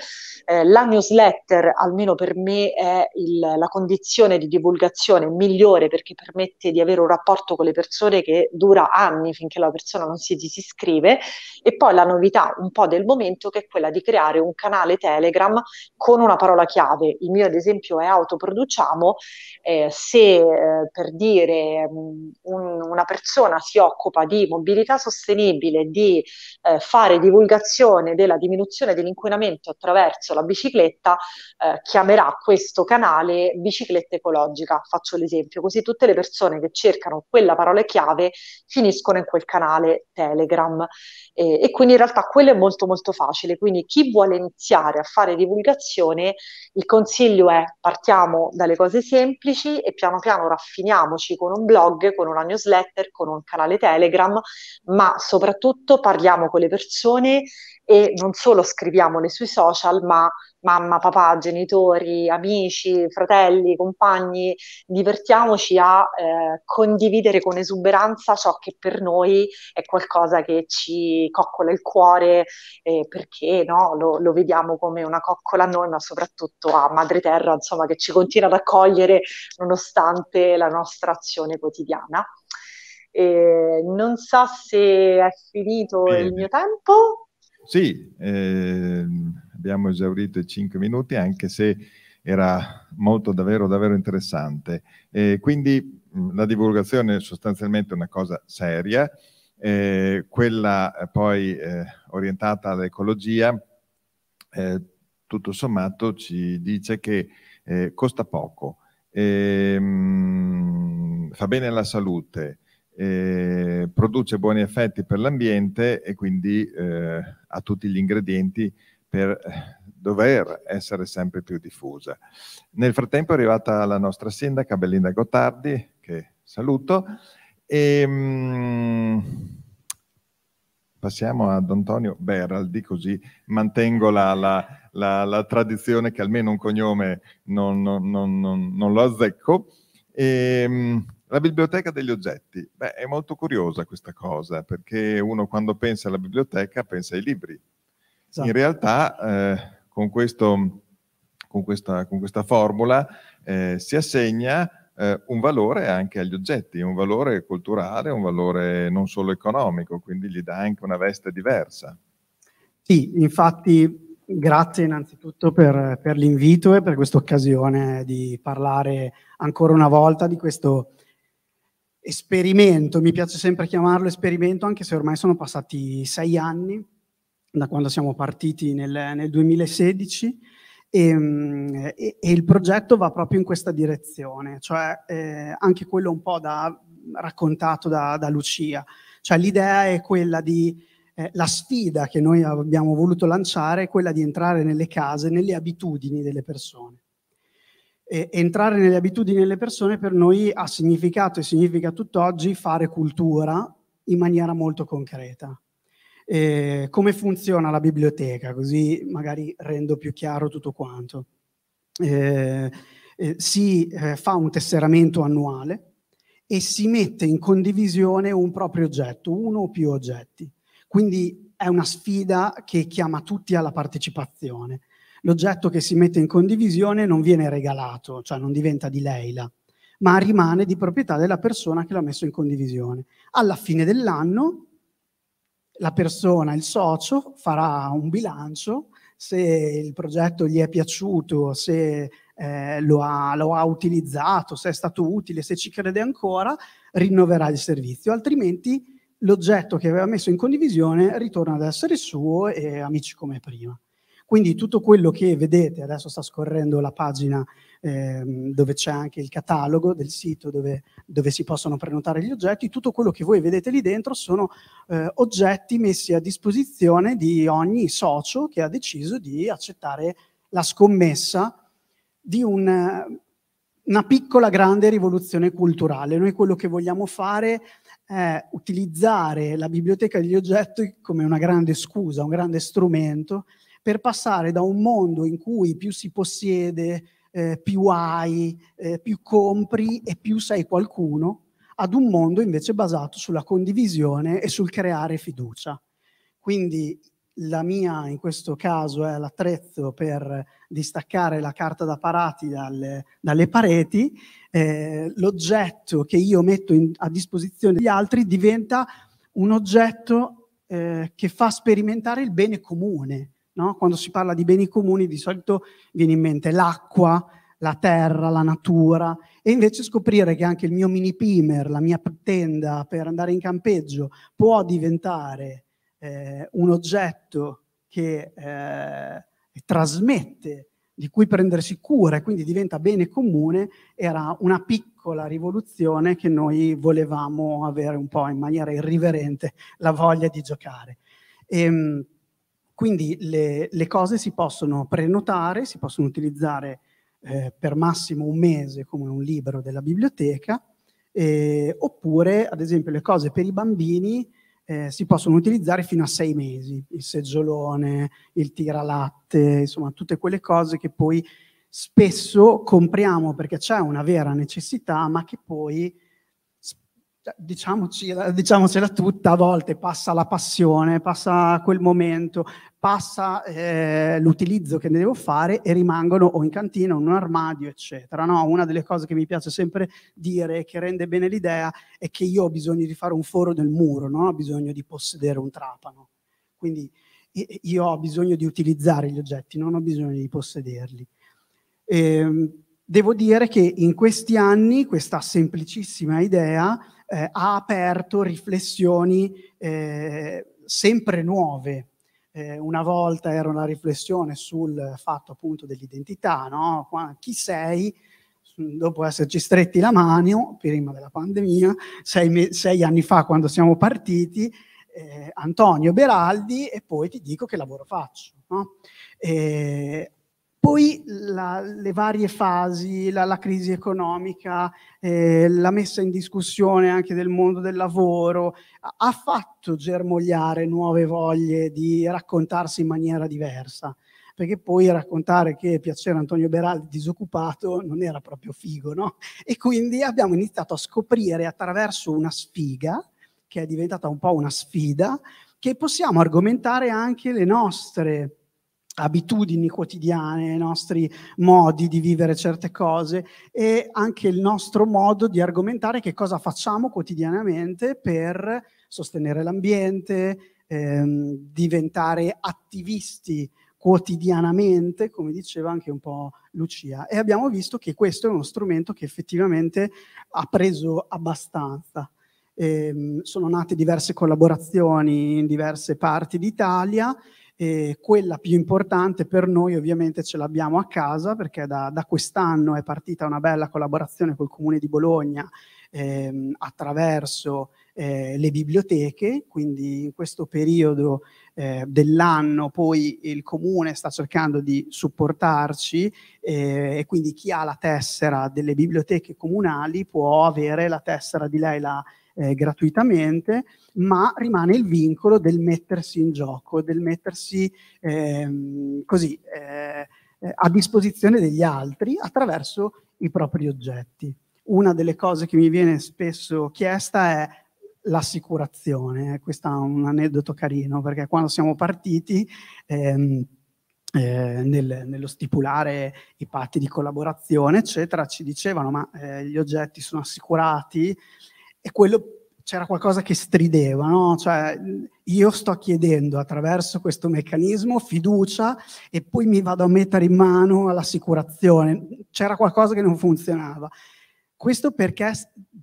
Eh, la newsletter, almeno per me, è il, la condizione di divulgazione migliore perché permette di avere un rapporto con le persone che dura anni finché la persona non si disiscrive. E poi la novità un po' del momento che è quella di creare un canale Telegram con una parola chiave. Il mio, ad esempio, è autoproduciato diciamo, eh, se eh, per dire mm, un, una persona si occupa di mobilità sostenibile, di eh, fare divulgazione della diminuzione dell'inquinamento attraverso la bicicletta, eh, chiamerà questo canale bicicletta ecologica, faccio l'esempio, così tutte le persone che cercano quella parola chiave finiscono in quel canale Telegram e quindi in realtà quello è molto molto facile, quindi chi vuole iniziare a fare divulgazione, il consiglio è partiamo dalle cose semplici e piano piano raffiniamoci con un blog, con una newsletter, con un canale Telegram, ma soprattutto parliamo con le persone e non solo scriviamole sui social, ma mamma, papà, genitori, amici, fratelli, compagni, divertiamoci a eh, condividere con esuberanza ciò che per noi è qualcosa che ci coccola il cuore, eh, perché no, lo, lo, vediamo come una coccola a noi, ma soprattutto a Madre Terra, insomma, che ci continua ad accogliere nonostante la nostra azione quotidiana. Eh, non so se è finito Bene. il mio tempo. Sì, eh, abbiamo esaurito i cinque minuti, anche se era molto davvero, davvero interessante. Eh, quindi mm, la divulgazione è sostanzialmente una cosa seria, eh, quella poi eh, orientata all'ecologia, eh, tutto sommato ci dice che eh, costa poco, mh, ehm, fa bene alla salute, eh, produce buoni effetti per l'ambiente e quindi eh, ha tutti gli ingredienti per eh, dover essere sempre più diffusa. Nel frattempo è arrivata la nostra sindaca Bellinda Gottardi, che saluto, e ehm, mh, passiamo ad Antonio Beraldi, così mantengo la, la, la, la tradizione che almeno un cognome non, non, non, non lo azzecco. E, ehm, mh, la biblioteca degli oggetti. Beh, è molto curiosa questa cosa, perché uno quando pensa alla biblioteca pensa ai libri. Esatto. In realtà, eh, con, questo, con, questa, con, questa, formula eh, si assegna eh, un valore anche agli oggetti, un valore culturale, un valore non solo economico, quindi gli dà anche una veste diversa. Sì, infatti grazie innanzitutto per, per l'invito e per questa occasione di parlare ancora una volta di questo esperimento, mi piace sempre chiamarlo esperimento, anche se ormai sono passati sei anni da quando siamo partiti nel, nel 2016 e, ehm, e, e, il progetto va proprio in questa direzione, cioè eh, anche quello un po' da, raccontato da, da, Lucia, cioè l'idea è quella di eh, la sfida che noi abbiamo voluto lanciare è quella di entrare nelle case, nelle abitudini delle persone eh, entrare nelle abitudini delle persone per noi ha significato e significa tutt'oggi fare cultura in maniera molto concreta. Eh, come funziona la biblioteca? Così magari rendo più chiaro tutto quanto. Eh, si fa un tesseramento annuale e si mette in condivisione un proprio oggetto, uno o più oggetti. Quindi è una sfida che chiama tutti alla partecipazione L'oggetto che si mette in condivisione non viene regalato, cioè non diventa di Leila, ma rimane di proprietà della persona che l'ha messo in condivisione. Alla fine dell'anno la persona, il socio, farà un bilancio se il progetto gli è piaciuto, se eh, lo, ha, lo, ha, utilizzato, se è stato utile, se ci crede ancora, rinnoverà il servizio, altrimenti l'oggetto che aveva messo in condivisione ritorna ad essere suo e amici come prima. Quindi tutto quello che vedete, adesso sta scorrendo la pagina eh, dove c'è anche il catalogo del sito dove, dove, si possono prenotare gli oggetti, tutto quello che voi vedete lì dentro sono eh, oggetti messi a disposizione di ogni socio che ha deciso di accettare la scommessa di un, una piccola grande rivoluzione culturale. Noi quello che vogliamo fare è utilizzare la biblioteca degli oggetti come una grande scusa, un grande strumento per passare da un mondo in cui più si possiede, eh, più hai, eh, più compri e più sei qualcuno, ad un mondo invece basato sulla condivisione e sul creare fiducia. Quindi la mia in questo caso è l'attrezzo per distaccare la carta da parati dalle, dalle pareti, eh, l'oggetto che io metto in, a disposizione degli altri diventa un oggetto eh, che fa sperimentare il bene comune, No? Quando si parla di beni comuni di solito viene in mente l'acqua, la terra, la natura e invece scoprire che anche il mio mini pimer, la mia tenda per andare in campeggio può diventare eh, un oggetto che eh, trasmette, di cui prendersi cura e quindi diventa bene comune, era una piccola rivoluzione che noi volevamo avere un po' in maniera irriverente la voglia di giocare. E, ehm, quindi le, le cose si possono prenotare, si possono utilizzare eh, per massimo un mese come un libro della biblioteca, eh, oppure ad esempio le cose per i bambini eh, si possono utilizzare fino a sei mesi, il seggiolone, il tiralatte, insomma tutte quelle cose che poi spesso compriamo perché c'è una vera necessità, ma che poi cioè, diciamocela, diciamocela, tutta, a volte passa la passione, passa quel momento, passa eh, l'utilizzo che ne devo fare e rimangono o in cantina o in un armadio, eccetera. No, una delle cose che mi piace sempre dire, che rende bene l'idea, è che io ho bisogno di fare un foro nel muro, non ho bisogno di possedere un trapano. Quindi io ho bisogno di utilizzare gli oggetti, non ho bisogno di possederli. E, ehm, devo dire che in questi anni questa semplicissima idea eh, ha aperto riflessioni eh, sempre nuove. Eh, una volta era una riflessione sul fatto appunto dell'identità, no? chi sei? Dopo esserci stretti la mano, prima della pandemia, sei, sei anni fa quando siamo partiti, eh, Antonio Beraldi e poi ti dico che lavoro faccio. No? E eh, poi la, le varie fasi, la, la crisi economica, eh, la messa in discussione anche del mondo del lavoro, ha fatto germogliare nuove voglie di raccontarsi in maniera diversa. Perché poi raccontare che piaceva Antonio Beraldi disoccupato non era proprio figo, no? E quindi abbiamo iniziato a scoprire attraverso una sfiga, che è diventata un po' una sfida, che possiamo argomentare anche le nostre abitudini quotidiane, i nostri modi di vivere certe cose e anche il nostro modo di argomentare che cosa facciamo quotidianamente per sostenere l'ambiente, ehm, diventare attivisti quotidianamente, come diceva anche un po' Lucia. E abbiamo visto che questo è uno strumento che effettivamente ha preso abbastanza. Ehm, sono nate diverse collaborazioni in diverse parti d'Italia e quella più importante per noi ovviamente ce l'abbiamo a casa perché da, da quest'anno è partita una bella collaborazione col Comune di Bologna ehm, attraverso eh, le biblioteche, quindi in questo periodo eh, dell'anno poi il comune sta cercando di supportarci eh, e quindi chi ha la tessera delle biblioteche comunali può avere la tessera di lei la eh, gratuitamente, ma rimane il vincolo del mettersi in gioco, del mettersi ehm, così, eh, eh, a disposizione degli altri attraverso i propri oggetti. Una delle cose che mi viene spesso chiesta è l'assicurazione. Eh, Questo è un aneddoto carino, perché quando siamo partiti... Ehm, eh, nel, nello stipulare i patti di collaborazione, eccetera, ci dicevano ma eh, gli oggetti sono assicurati e quello c'era qualcosa che strideva, no? Cioè, io sto chiedendo attraverso questo meccanismo fiducia e poi mi vado a mettere in mano l'assicurazione. C'era qualcosa che non funzionava. Questo perché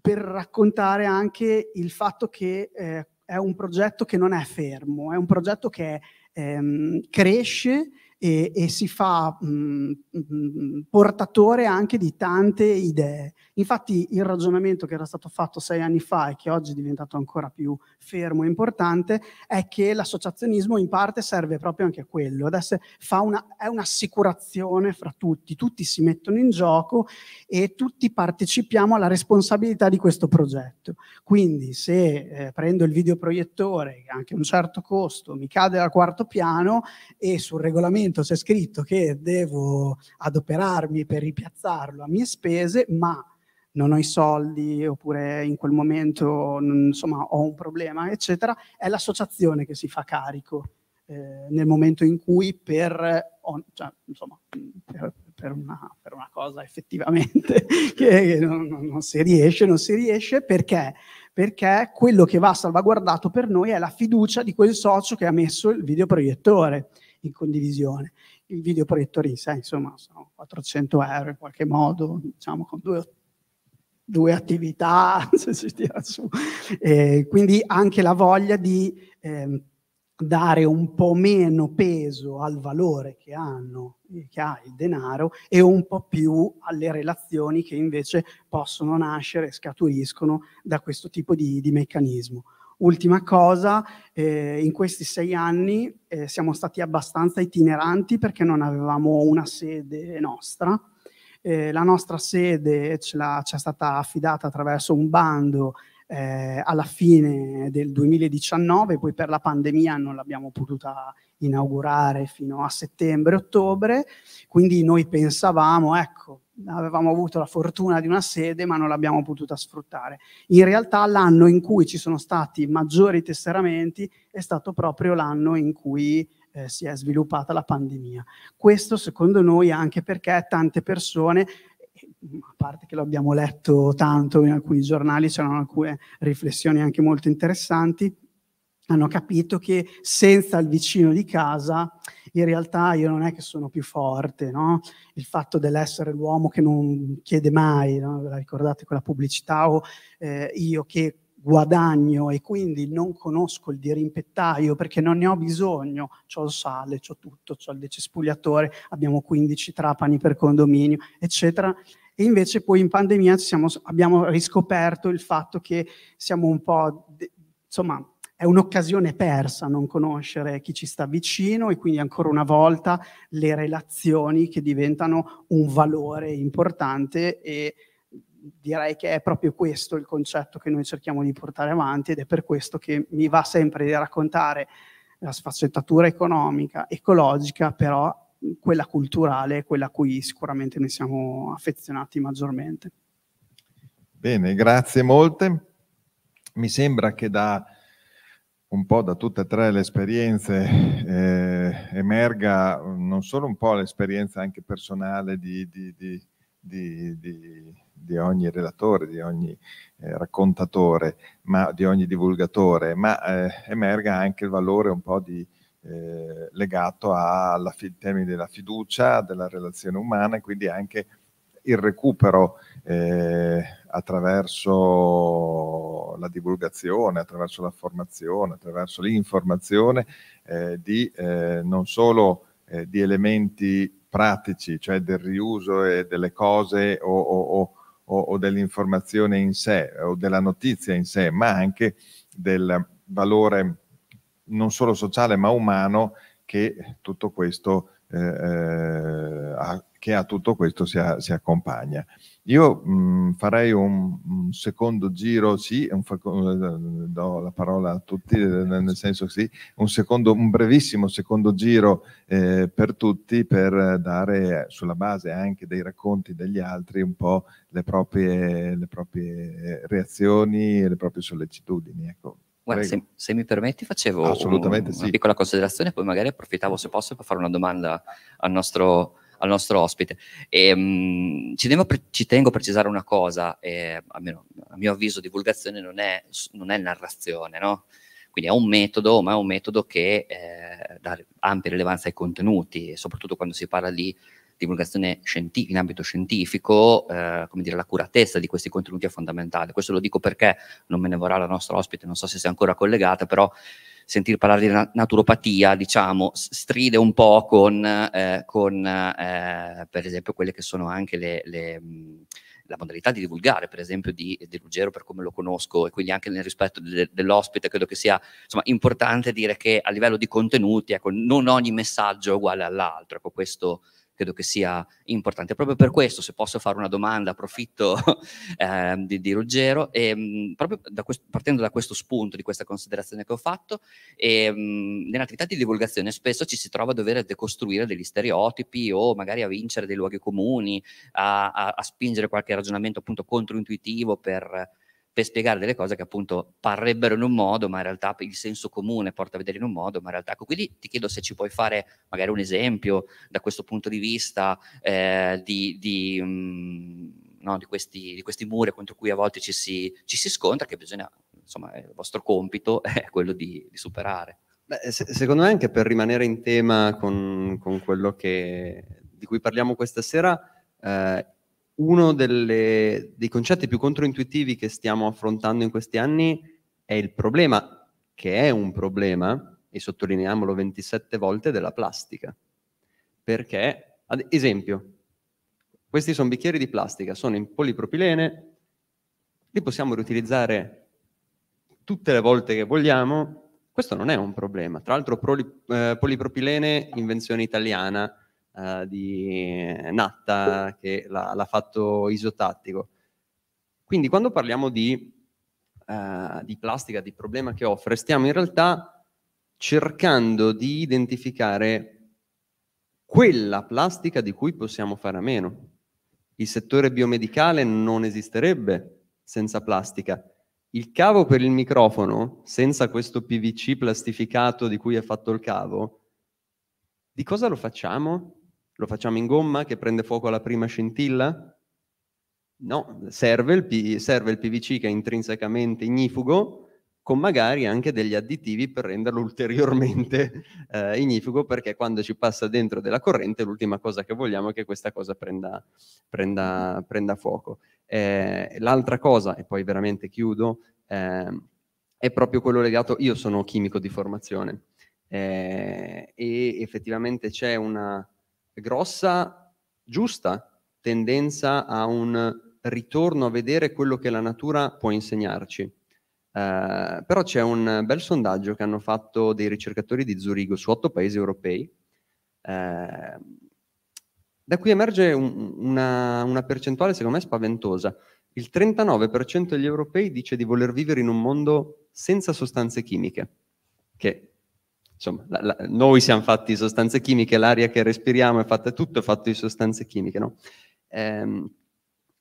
per raccontare anche il fatto che eh, è un progetto che non è fermo, è un progetto che ehm, cresce e, e si fa mh, mm, mh, mm, mm, portatore anche di tante idee. Infatti il ragionamento che era stato fatto sei anni fa e che oggi è diventato ancora più fermo e importante è che l'associazionismo in parte serve proprio anche a quello. Adesso una, è un'assicurazione fra tutti, tutti si mettono in gioco e tutti partecipiamo alla responsabilità di questo progetto. Quindi se eh, prendo il videoproiettore, anche un certo costo, mi cade al quarto piano e sul regolamento documento c'è scritto che devo adoperarmi per ripiazzarlo a mie spese, ma non ho i soldi oppure in quel momento insomma, ho un problema, eccetera, è l'associazione che si fa carico eh, nel momento in cui per, cioè, insomma, per, per, una, per, una, cosa effettivamente che non, non, si riesce, non si riesce perché? perché quello che va salvaguardato per noi è la fiducia di quel socio che ha messo il videoproiettore in condivisione. Il videoproiettore in sé, insomma, sono 400 euro in qualche modo, diciamo con due, due attività, se si tira su. Eh, quindi anche la voglia di eh, dare un po' meno peso al valore che, hanno, eh, che ha il denaro e un po' più alle relazioni che invece possono nascere e scaturiscono da questo tipo di, di meccanismo. Ultima cosa, eh, in questi sei anni eh, siamo stati abbastanza itineranti perché non avevamo una sede nostra. Eh, la nostra sede ci è stata affidata attraverso un bando eh, alla fine del 2019, poi per la pandemia non l'abbiamo potuta inaugurare fino a settembre-ottobre, quindi noi pensavamo, ecco, avevamo avuto la fortuna di una sede ma non l'abbiamo potuta sfruttare. In realtà l'anno in cui ci sono stati maggiori tesseramenti è stato proprio l'anno in cui eh, si è sviluppata la pandemia. Questo secondo noi anche perché tante persone a parte che lo abbiamo letto tanto in alcuni giornali, c'erano alcune riflessioni anche molto interessanti, hanno capito che senza il vicino di casa in realtà io non è che sono più forte, no? il fatto dell'essere l'uomo che non chiede mai, no? ve la ricordate quella pubblicità o eh, io che guadagno e quindi non conosco il dirimpettaio perché non ne ho bisogno, ho il sale, ho tutto, ho il decespugliatore, abbiamo 15 trapani per condominio, eccetera. E invece poi in pandemia siamo, abbiamo riscoperto il fatto che siamo un po', de, insomma, è un'occasione persa non conoscere chi ci sta vicino e quindi ancora una volta le relazioni che diventano un valore importante e direi che è proprio questo il concetto che noi cerchiamo di portare avanti ed è per questo che mi va sempre di raccontare la sfaccettatura economica, ecologica, però quella culturale, quella a cui sicuramente noi siamo affezionati maggiormente. Bene, grazie molte. Mi sembra che da un po' da tutte e tre le esperienze eh, emerga non solo un po' l'esperienza anche personale di, di, di, di, ogni relatore, di ogni eh, raccontatore, ma di ogni divulgatore, ma eh, emerga anche il valore un po' eh, legato ai temi della fiducia, della relazione umana e quindi anche il recupero eh, attraverso la divulgazione, attraverso la formazione, attraverso l'informazione eh, di eh, non solo eh, di elementi pratici, cioè del riuso delle cose o, o, o, o dell'informazione in sé o della notizia in sé, ma anche del valore non solo sociale ma umano che tutto questo eh, eh ha, che a tutto questo si, si accompagna. Io mh, mm, farei un, un, secondo giro, sì, un, do la parola a tutti, nel senso sì, un, secondo, un brevissimo secondo giro eh, per tutti per dare sulla base anche dei racconti degli altri un po' le proprie, le proprie eh, reazioni e le proprie sollecitudini. Ecco. Guarda, se, se, mi permetti facevo un, sì. una piccola considerazione, poi magari approfittavo se posso per fare una domanda al nostro al nostro ospite. E, ehm, mh, ci, tengo, ci, tengo a precisare una cosa, eh, almeno a mio avviso divulgazione non è, non è narrazione, no? Quindi è un metodo, ma è un metodo che eh, dà ampia rilevanza ai contenuti, soprattutto quando si parla di divulgazione in ambito scientifico, eh, come dire, l'accuratezza di questi contenuti è fondamentale. Questo lo dico perché non me ne vorrà la nostra ospite, non so se sia ancora collegata, però sentir parlare di naturopatia, diciamo, stride un po' con, eh, con eh, per esempio, quelle che sono anche le, le la modalità di divulgare, per esempio, di, di Ruggero per come lo conosco e quindi anche nel rispetto de, dell'ospite, credo che sia insomma, importante dire che a livello di contenuti, ecco, non ogni messaggio è uguale all'altro, ecco, questo, credo che sia importante. Proprio per questo, se posso fare una domanda, approfitto eh, di, di, Ruggero, e, ehm, mh, proprio da questo, partendo da questo spunto, di questa considerazione che ho fatto, e, mh, nelle di divulgazione spesso ci si trova a dover decostruire degli stereotipi o magari a vincere dei luoghi comuni, a, a, a spingere qualche ragionamento appunto controintuitivo per per spiegare delle cose che appunto parrebbero in un modo, ma in realtà il senso comune porta a vedere in un modo, ma in realtà... Ecco, quindi ti chiedo se ci puoi fare magari un esempio da questo punto di vista eh, di, di, mh, mm, no, di, questi, di, questi, muri contro cui a volte ci si, ci si scontra, che bisogna, insomma, il vostro compito è quello di superare. Beh, se, secondo me anche per rimanere in tema con, con quello che, di cui parliamo questa sera, eh, uno delle, dei concetti più controintuitivi che stiamo affrontando in questi anni è il problema, che è un problema, e sottolineiamolo 27 volte, della plastica. Perché, ad esempio, questi sono bicchieri di plastica, sono in polipropilene, li possiamo riutilizzare tutte le volte che vogliamo, questo non è un problema. Tra l'altro proli, eh, polipropilene, invenzione italiana, eh, di Natta che l'ha, l'ha, fatto isotattico. Quindi quando parliamo di, uh, di plastica, di problema che offre, stiamo in realtà cercando di identificare quella plastica di cui possiamo fare a meno. Il settore biomedicale non esisterebbe senza plastica. Il cavo per il microfono, senza questo PVC plastificato di cui è fatto il cavo, di cosa lo facciamo? Lo facciamo in gomma che prende fuoco alla prima scintilla? No, serve il, P- serve il PVC che è intrinsecamente ignifugo, con magari anche degli additivi per renderlo ulteriormente eh, ignifugo, perché quando ci passa dentro della corrente l'ultima cosa che vogliamo è che questa cosa prenda, prenda, prenda fuoco. Eh, l'altra cosa, e poi veramente chiudo, eh, è proprio quello legato, io sono chimico di formazione eh, e effettivamente c'è una grossa, giusta tendenza a un ritorno a vedere quello che la natura può insegnarci. Uh, però c'è un bel sondaggio che hanno fatto dei ricercatori di Zurigo su otto paesi europei. Uh, da cui emerge un, una, una, percentuale, secondo me, spaventosa. Il 39% degli europei dice di voler vivere in un mondo senza sostanze chimiche, che insomma, la, la, noi siamo fatti di sostanze chimiche, l'aria che respiriamo è fatta, tutto è fatto di sostanze chimiche, no? Ehm,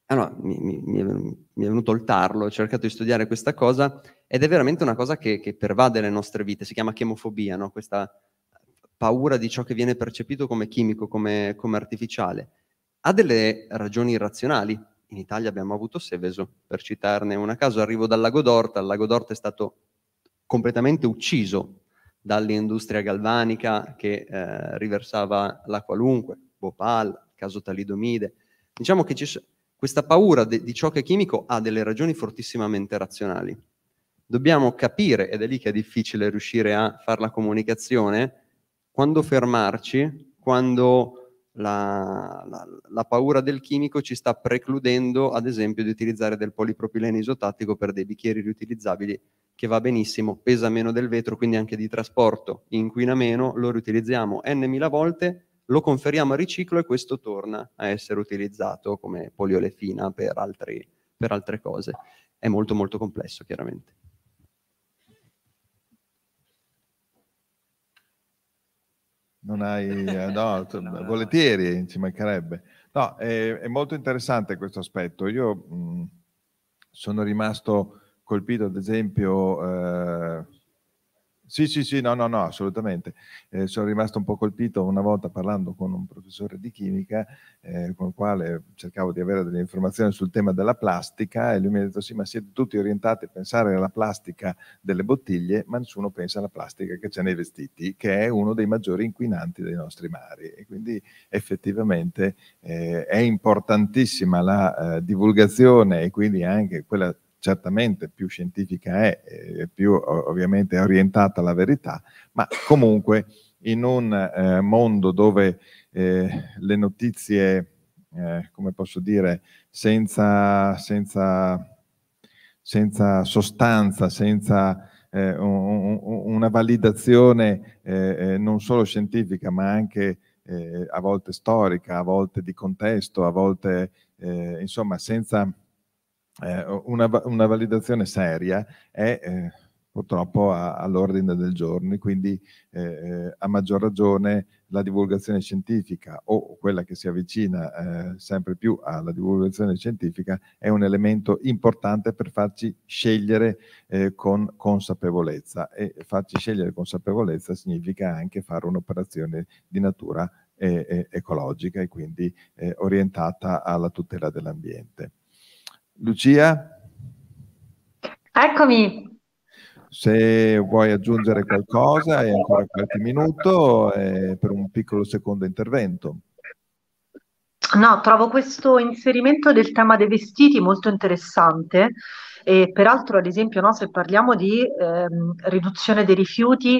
allora, mi, mi, mi, è, venuto il tarlo, ho cercato di studiare questa cosa ed è veramente una cosa che, che pervade le nostre vite, si chiama chemofobia, no? questa paura di ciò che viene percepito come chimico, come, come artificiale. Ha delle ragioni irrazionali. In Italia abbiamo avuto Seveso, per citarne una caso, arrivo dal Lago d'Orta, il Lago d'Orta è stato completamente ucciso dall'industria galvanica che eh, riversava la qualunque, Bhopal, caso talidomide. Diciamo che questa paura di ciò che è chimico ha delle ragioni fortissimamente razionali. Dobbiamo capire, ed è lì che è difficile riuscire a fare la comunicazione, quando fermarci, quando la, la, la, paura del chimico ci sta precludendo, ad esempio, di utilizzare del polipropilene isotattico per dei bicchieri riutilizzabili che va benissimo, pesa meno del vetro, quindi anche di trasporto, inquina meno, lo riutilizziamo n.000 volte, lo conferiamo al riciclo e questo torna a essere utilizzato come poliolefina per, altri, per altre cose. È molto molto complesso chiaramente. Non hai... Eh, no, no, no, volentieri, ci mancherebbe. No, è, è, molto interessante questo aspetto. Io mh, mm, sono rimasto colpito ad esempio... Eh, sì, sì, sì, no, no, no, assolutamente. Eh, sono rimasto un po' colpito una volta parlando con un professore di chimica eh, con il quale cercavo di avere delle informazioni sul tema della plastica e lui mi ha detto sì, ma siete tutti orientati a pensare alla plastica delle bottiglie, ma nessuno pensa alla plastica che c'è nei vestiti, che è uno dei maggiori inquinanti dei nostri mari. E quindi effettivamente eh, è importantissima la eh, divulgazione e quindi anche quella certamente più scientifica è, e eh, più ovviamente orientata alla verità, ma comunque in un eh, mondo dove eh, le notizie, eh, come posso dire, senza, senza, senza sostanza, senza eh, un, una validazione non solo scientifica, ma anche a volte storica, a volte di contesto, a volte insomma senza eh, una, una, validazione seria è eh, purtroppo all'ordine del giorno e quindi eh, eh, a maggior ragione la divulgazione scientifica o quella che si avvicina eh, sempre più alla divulgazione scientifica è un elemento importante per farci scegliere eh, con consapevolezza e farci scegliere consapevolezza significa anche fare un'operazione di natura eh, eh, ecologica e quindi orientata alla tutela dell'ambiente. Lucia? Eccomi. Se vuoi aggiungere qualcosa, hai ancora qualche minuto eh, per un piccolo secondo intervento. No, trovo questo inserimento del tema dei vestiti molto interessante e peraltro ad esempio no, se parliamo di ehm, riduzione dei rifiuti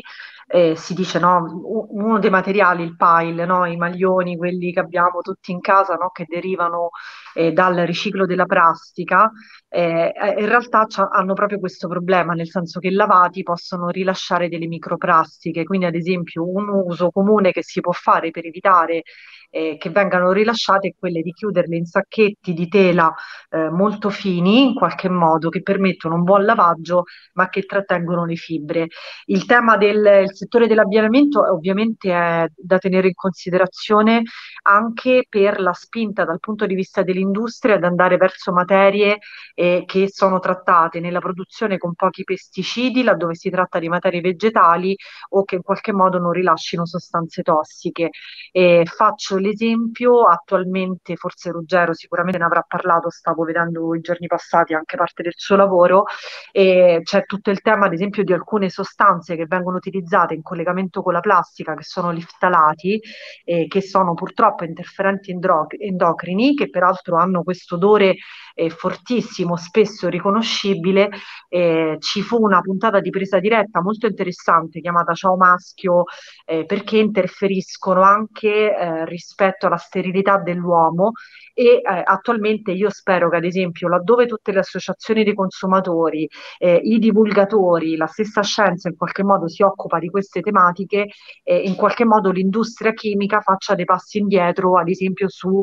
eh, si dice no, uno dei materiali, il pile, no, i maglioni, quelli che abbiamo tutti in casa che derivano eh, dal riciclo della plastica, eh, eh in realtà hanno proprio questo problema, nel senso che lavati possono rilasciare delle microplastiche, quindi ad esempio un uso comune che si può fare per evitare eh, che vengano rilasciate è quelle di chiuderle in sacchetti di tela eh, molto fini in qualche modo che permettono un buon lavaggio ma che trattengono le fibre. Il tema del il settore dell'avviamento ovviamente è da tenere in considerazione anche per la spinta dal punto di vista dell'industria dell'industria ad andare verso materie eh, che sono trattate nella produzione con pochi pesticidi, laddove si tratta di materie vegetali o che in qualche modo non rilascino sostanze tossiche. Eh, faccio l'esempio, attualmente forse Ruggero sicuramente ne avrà parlato, stavo vedendo i giorni passati anche parte del suo lavoro, eh, c'è tutto il tema ad esempio di alcune sostanze che vengono utilizzate in collegamento con la plastica, che sono l'iftalati, eh, che sono purtroppo interferenti endocrini, che peraltro hanno questo odore eh, fortissimo, spesso riconoscibile. Eh, ci fu una puntata di presa diretta molto interessante chiamata Ciao Maschio, eh, perché interferiscono anche eh, rispetto alla sterilità dell'uomo e eh, attualmente io spero che ad esempio laddove tutte le associazioni dei consumatori, eh, i divulgatori, la stessa scienza in qualche modo si occupa di queste tematiche, in qualche modo l'industria chimica faccia dei passi indietro ad esempio su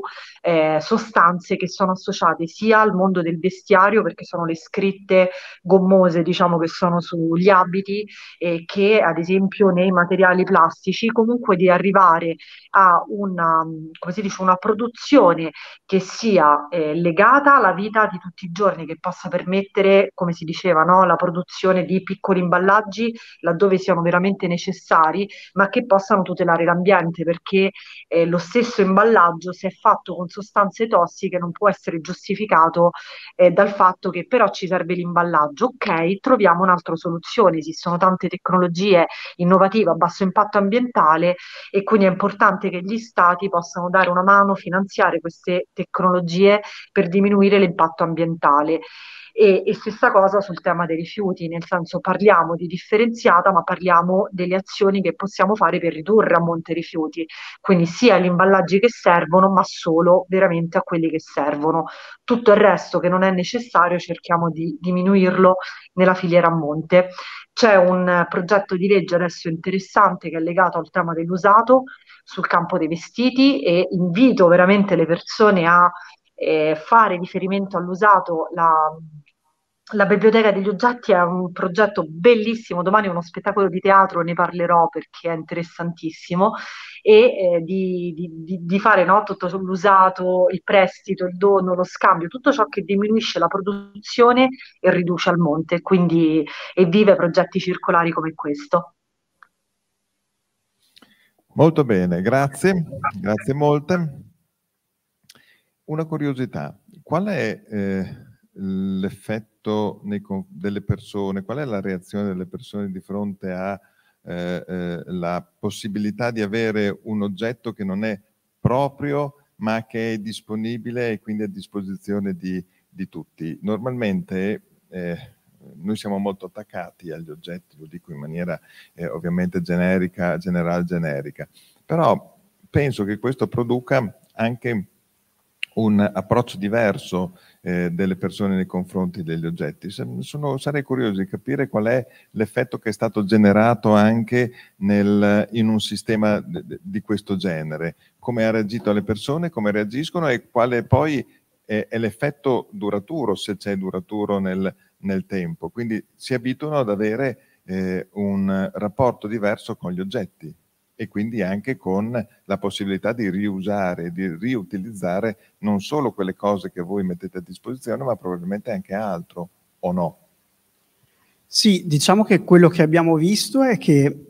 sostanze sostanze che sono associate sia al mondo del vestiario, perché sono le scritte gommose, diciamo, che sono sugli abiti, eh, che ad esempio nei materiali plastici, comunque di arrivare a una, dice, una produzione che sia eh, legata alla vita di tutti i giorni, che possa permettere, come si diceva, no, la produzione di piccoli imballaggi laddove siano veramente necessari, ma che possano tutelare l'ambiente, perché eh, lo stesso imballaggio, se è fatto con sostanze tossiche, prezzi che non può essere giustificato eh, dal fatto che però ci serve l'imballaggio. Ok, troviamo un'altra soluzione, esistono tante tecnologie innovative a basso impatto ambientale e quindi è importante che gli stati possano dare una mano, finanziare queste tecnologie per diminuire l'impatto ambientale. E, e stessa cosa sul tema dei rifiuti, nel senso parliamo di differenziata, ma parliamo delle azioni che possiamo fare per ridurre a monte rifiuti, quindi sia agli imballaggi che servono, ma solo veramente a quelli che servono. Tutto il resto che non è necessario cerchiamo di diminuirlo nella filiera a monte. C'è un progetto di legge adesso interessante che è legato al tema dell'usato sul campo dei vestiti e invito veramente le persone a eh, fare riferimento all'usato la, la Biblioteca degli Oggetti è un progetto bellissimo, domani è uno spettacolo di teatro, ne parlerò perché è interessantissimo, e eh, di, di, di, fare no, tutto l'usato, il prestito, il dono, lo scambio, tutto ciò che diminuisce la produzione e riduce al monte, quindi e vive progetti circolari come questo. Molto bene, grazie, grazie molte. Una curiosità, qual è... Eh l'effetto delle persone, qual è la reazione delle persone di fronte alla eh, eh possibilità di avere un oggetto che non è proprio ma che è disponibile e quindi a disposizione di, di tutti. Normalmente eh, noi siamo molto attaccati agli oggetti, lo dico in maniera eh, ovviamente generica, general generica, però penso che questo produca anche un approccio diverso eh, delle persone nei confronti degli oggetti. Sono, sarei curioso di capire qual è l'effetto che è stato generato anche nel, in un sistema di, questo genere, come ha reagito alle persone, come reagiscono e quale poi è, è l'effetto duraturo, se c'è duraturo nel, nel, tempo. Quindi si abituano ad avere eh, un rapporto diverso con gli oggetti e quindi anche con la possibilità di riusare, di riutilizzare non solo quelle cose che voi mettete a disposizione, ma probabilmente anche altro, o no? Sì, diciamo che quello che abbiamo visto è che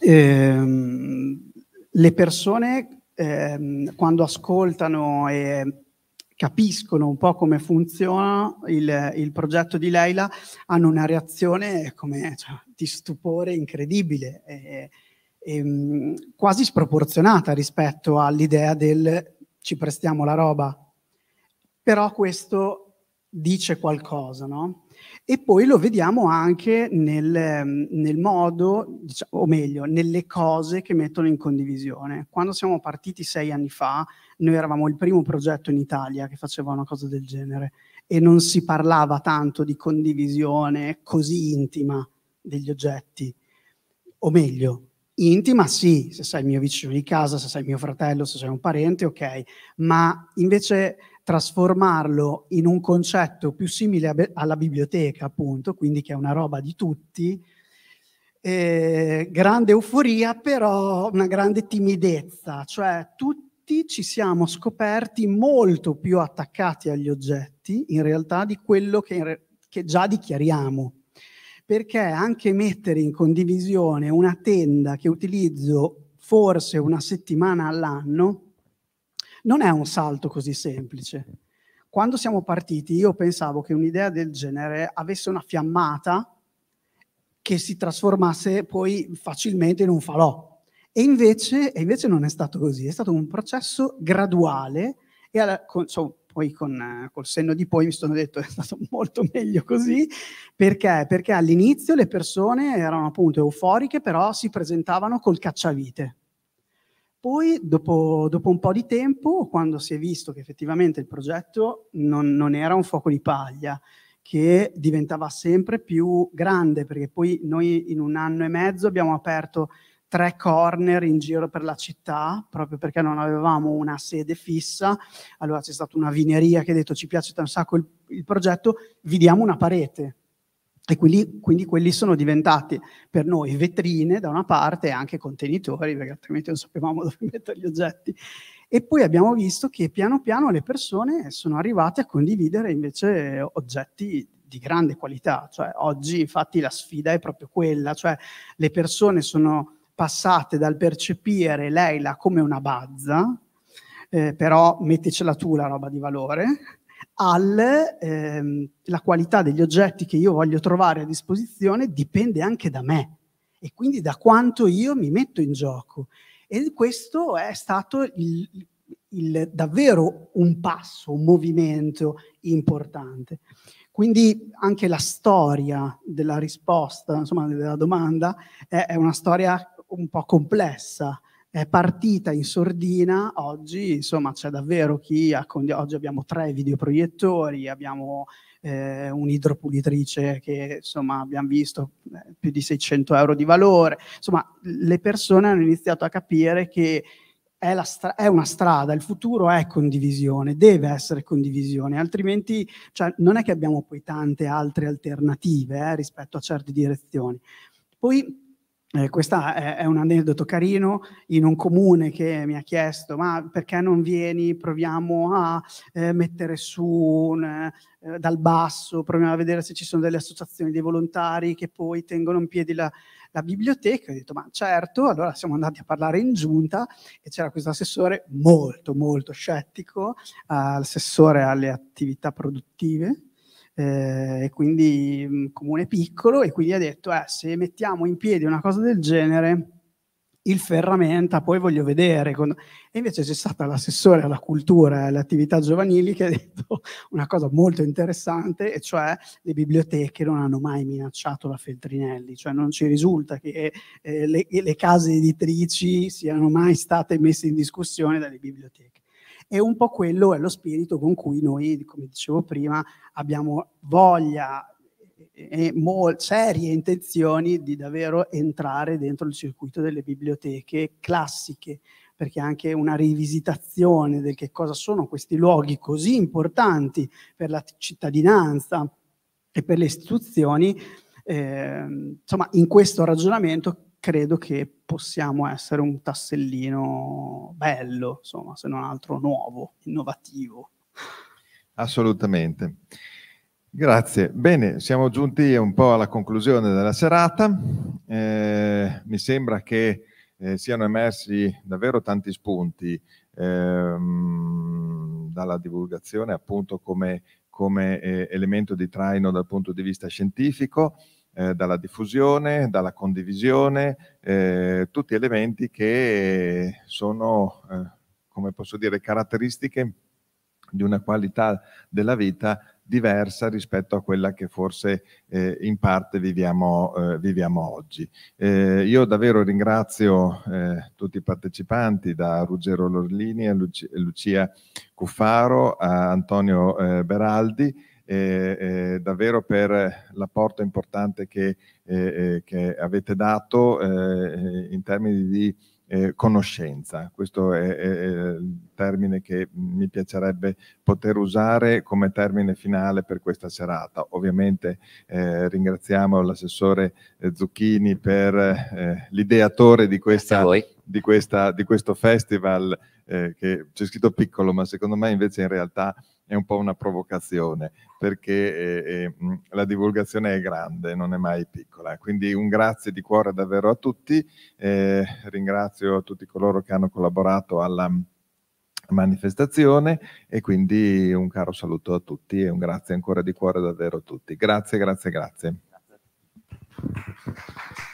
ehm, le persone ehm, quando ascoltano e capiscono un po' come funziona il, il progetto di Leila hanno una reazione come, cioè, di stupore incredibile. E, ehm, quasi sproporzionata rispetto all'idea del ci prestiamo la roba. Però questo dice qualcosa, no? E poi lo vediamo anche nel, ehm, nel modo, diciamo, o meglio, nelle cose che mettono in condivisione. Quando siamo partiti sei anni fa, noi eravamo il primo progetto in Italia che faceva una cosa del genere e non si parlava tanto di condivisione così intima degli oggetti, o meglio, Intima sì, se sei il mio vicino di casa, se sei mio fratello, se sei un parente, ok, ma invece trasformarlo in un concetto più simile alla biblioteca, appunto, quindi che è una roba di tutti, eh, grande euforia, però una grande timidezza, cioè tutti ci siamo scoperti molto più attaccati agli oggetti in realtà di quello che, che già dichiariamo perché anche mettere in condivisione una tenda che utilizzo forse una settimana all'anno non è un salto così semplice. Quando siamo partiti io pensavo che un'idea del genere avesse una fiammata che si trasformasse poi facilmente in un falò. E invece, e invece non è stato così, è stato un processo graduale e alla, con, so, poi con, eh, col senno di poi mi sono detto è stato molto meglio così, perché? perché all'inizio le persone erano appunto euforiche, però si presentavano col cacciavite. Poi, dopo, dopo, un po' di tempo, quando si è visto che effettivamente il progetto non, non, era un fuoco di paglia, che diventava sempre più grande, perché poi noi in un anno e mezzo abbiamo aperto tre corner in giro per la città, proprio perché non avevamo una sede fissa. Allora c'è stata una vineria che ha detto ci piace un sacco il, il progetto, vi diamo una parete. E quindi, quindi, quelli sono diventati per noi vetrine da una parte e anche contenitori, perché altrimenti non sapevamo dove mettere gli oggetti. E poi abbiamo visto che piano piano le persone sono arrivate a condividere invece oggetti di grande qualità. Cioè, oggi infatti la sfida è proprio quella, cioè le persone sono passate dal percepire Leila come una bazza, eh, però metticela tu la roba di valore, alla ehm, qualità degli oggetti che io voglio trovare a disposizione dipende anche da me e quindi da quanto io mi metto in gioco. E questo è stato il, il, davvero un passo, un movimento importante. Quindi anche la storia della risposta, insomma, della domanda, è, è una storia un po' complessa, è partita in sordina, oggi insomma c'è davvero chi, ha oggi abbiamo tre videoproiettori, abbiamo eh, un'idropulitrice che insomma abbiamo visto eh, più di 600 euro di valore, insomma le persone hanno iniziato a capire che è, è, una strada, il futuro è condivisione, deve essere condivisione, altrimenti cioè, non è che abbiamo poi tante altre alternative eh, rispetto a certe direzioni. Poi eh, questo è, è, un aneddoto carino in un comune che mi ha chiesto ma perché non vieni, proviamo a eh, mettere su un, eh, eh, dal basso, proviamo a vedere se ci sono delle associazioni dei volontari che poi tengono in piedi la, la biblioteca. Ho detto ma certo, allora siamo andati a parlare in giunta e c'era questo assessore molto molto scettico, eh, assessore alle attività produttive eh, e quindi mh, mm, comune piccolo, e quindi ha detto, eh, se mettiamo in piedi una cosa del genere, il ferramenta, poi voglio vedere. Con... E invece c'è stata l'assessore alla cultura e alle attività giovanili che ha detto una cosa molto interessante, e cioè le biblioteche non hanno mai minacciato la Feltrinelli, cioè non ci risulta che eh, le, le case editrici siano mai state messe in discussione dalle biblioteche. E un po' quello è lo spirito con cui noi, come dicevo prima, abbiamo voglia e mol- serie intenzioni di davvero entrare dentro il circuito delle biblioteche classiche, perché anche una rivisitazione del che cosa sono questi luoghi così importanti per la cittadinanza e per le istituzioni, eh, insomma, in questo ragionamento credo che possiamo essere un tassellino bello, insomma, se non altro nuovo, innovativo. Assolutamente. Grazie. Bene, siamo giunti un po' alla conclusione della serata. Eh, mi sembra che eh, siano emersi davvero tanti spunti ehm, dalla divulgazione appunto come, come eh, elemento di traino dal punto di vista scientifico, eh, dalla diffusione, dalla condivisione, eh, tutti elementi che sono, eh, come posso dire, caratteristiche di una qualità della vita diversa rispetto a quella che forse eh, in parte viviamo, eh, viviamo oggi. Eh, io davvero ringrazio eh, tutti i partecipanti, da Ruggero Lorlini a Lucia Cuffaro a Antonio eh, Beraldi eh, davvero per l'apporto importante che, eh, che, avete dato eh, in termini di eh, conoscenza. Questo è, è, il termine che mi piacerebbe poter usare come termine finale per questa serata. Ovviamente eh, ringraziamo l'assessore eh, Zucchini per eh, l'ideatore di, questa, di, questa, di, questo festival Eh, eh, che c'è scritto piccolo, ma secondo me invece in realtà è un po' una provocazione, perché eh, eh, la divulgazione è grande, non è mai piccola. Quindi un grazie di cuore davvero a tutti, eh, ringrazio tutti coloro che hanno collaborato alla manifestazione e quindi un caro saluto a tutti e un grazie ancora di cuore davvero a tutti. Grazie, grazie, grazie. grazie.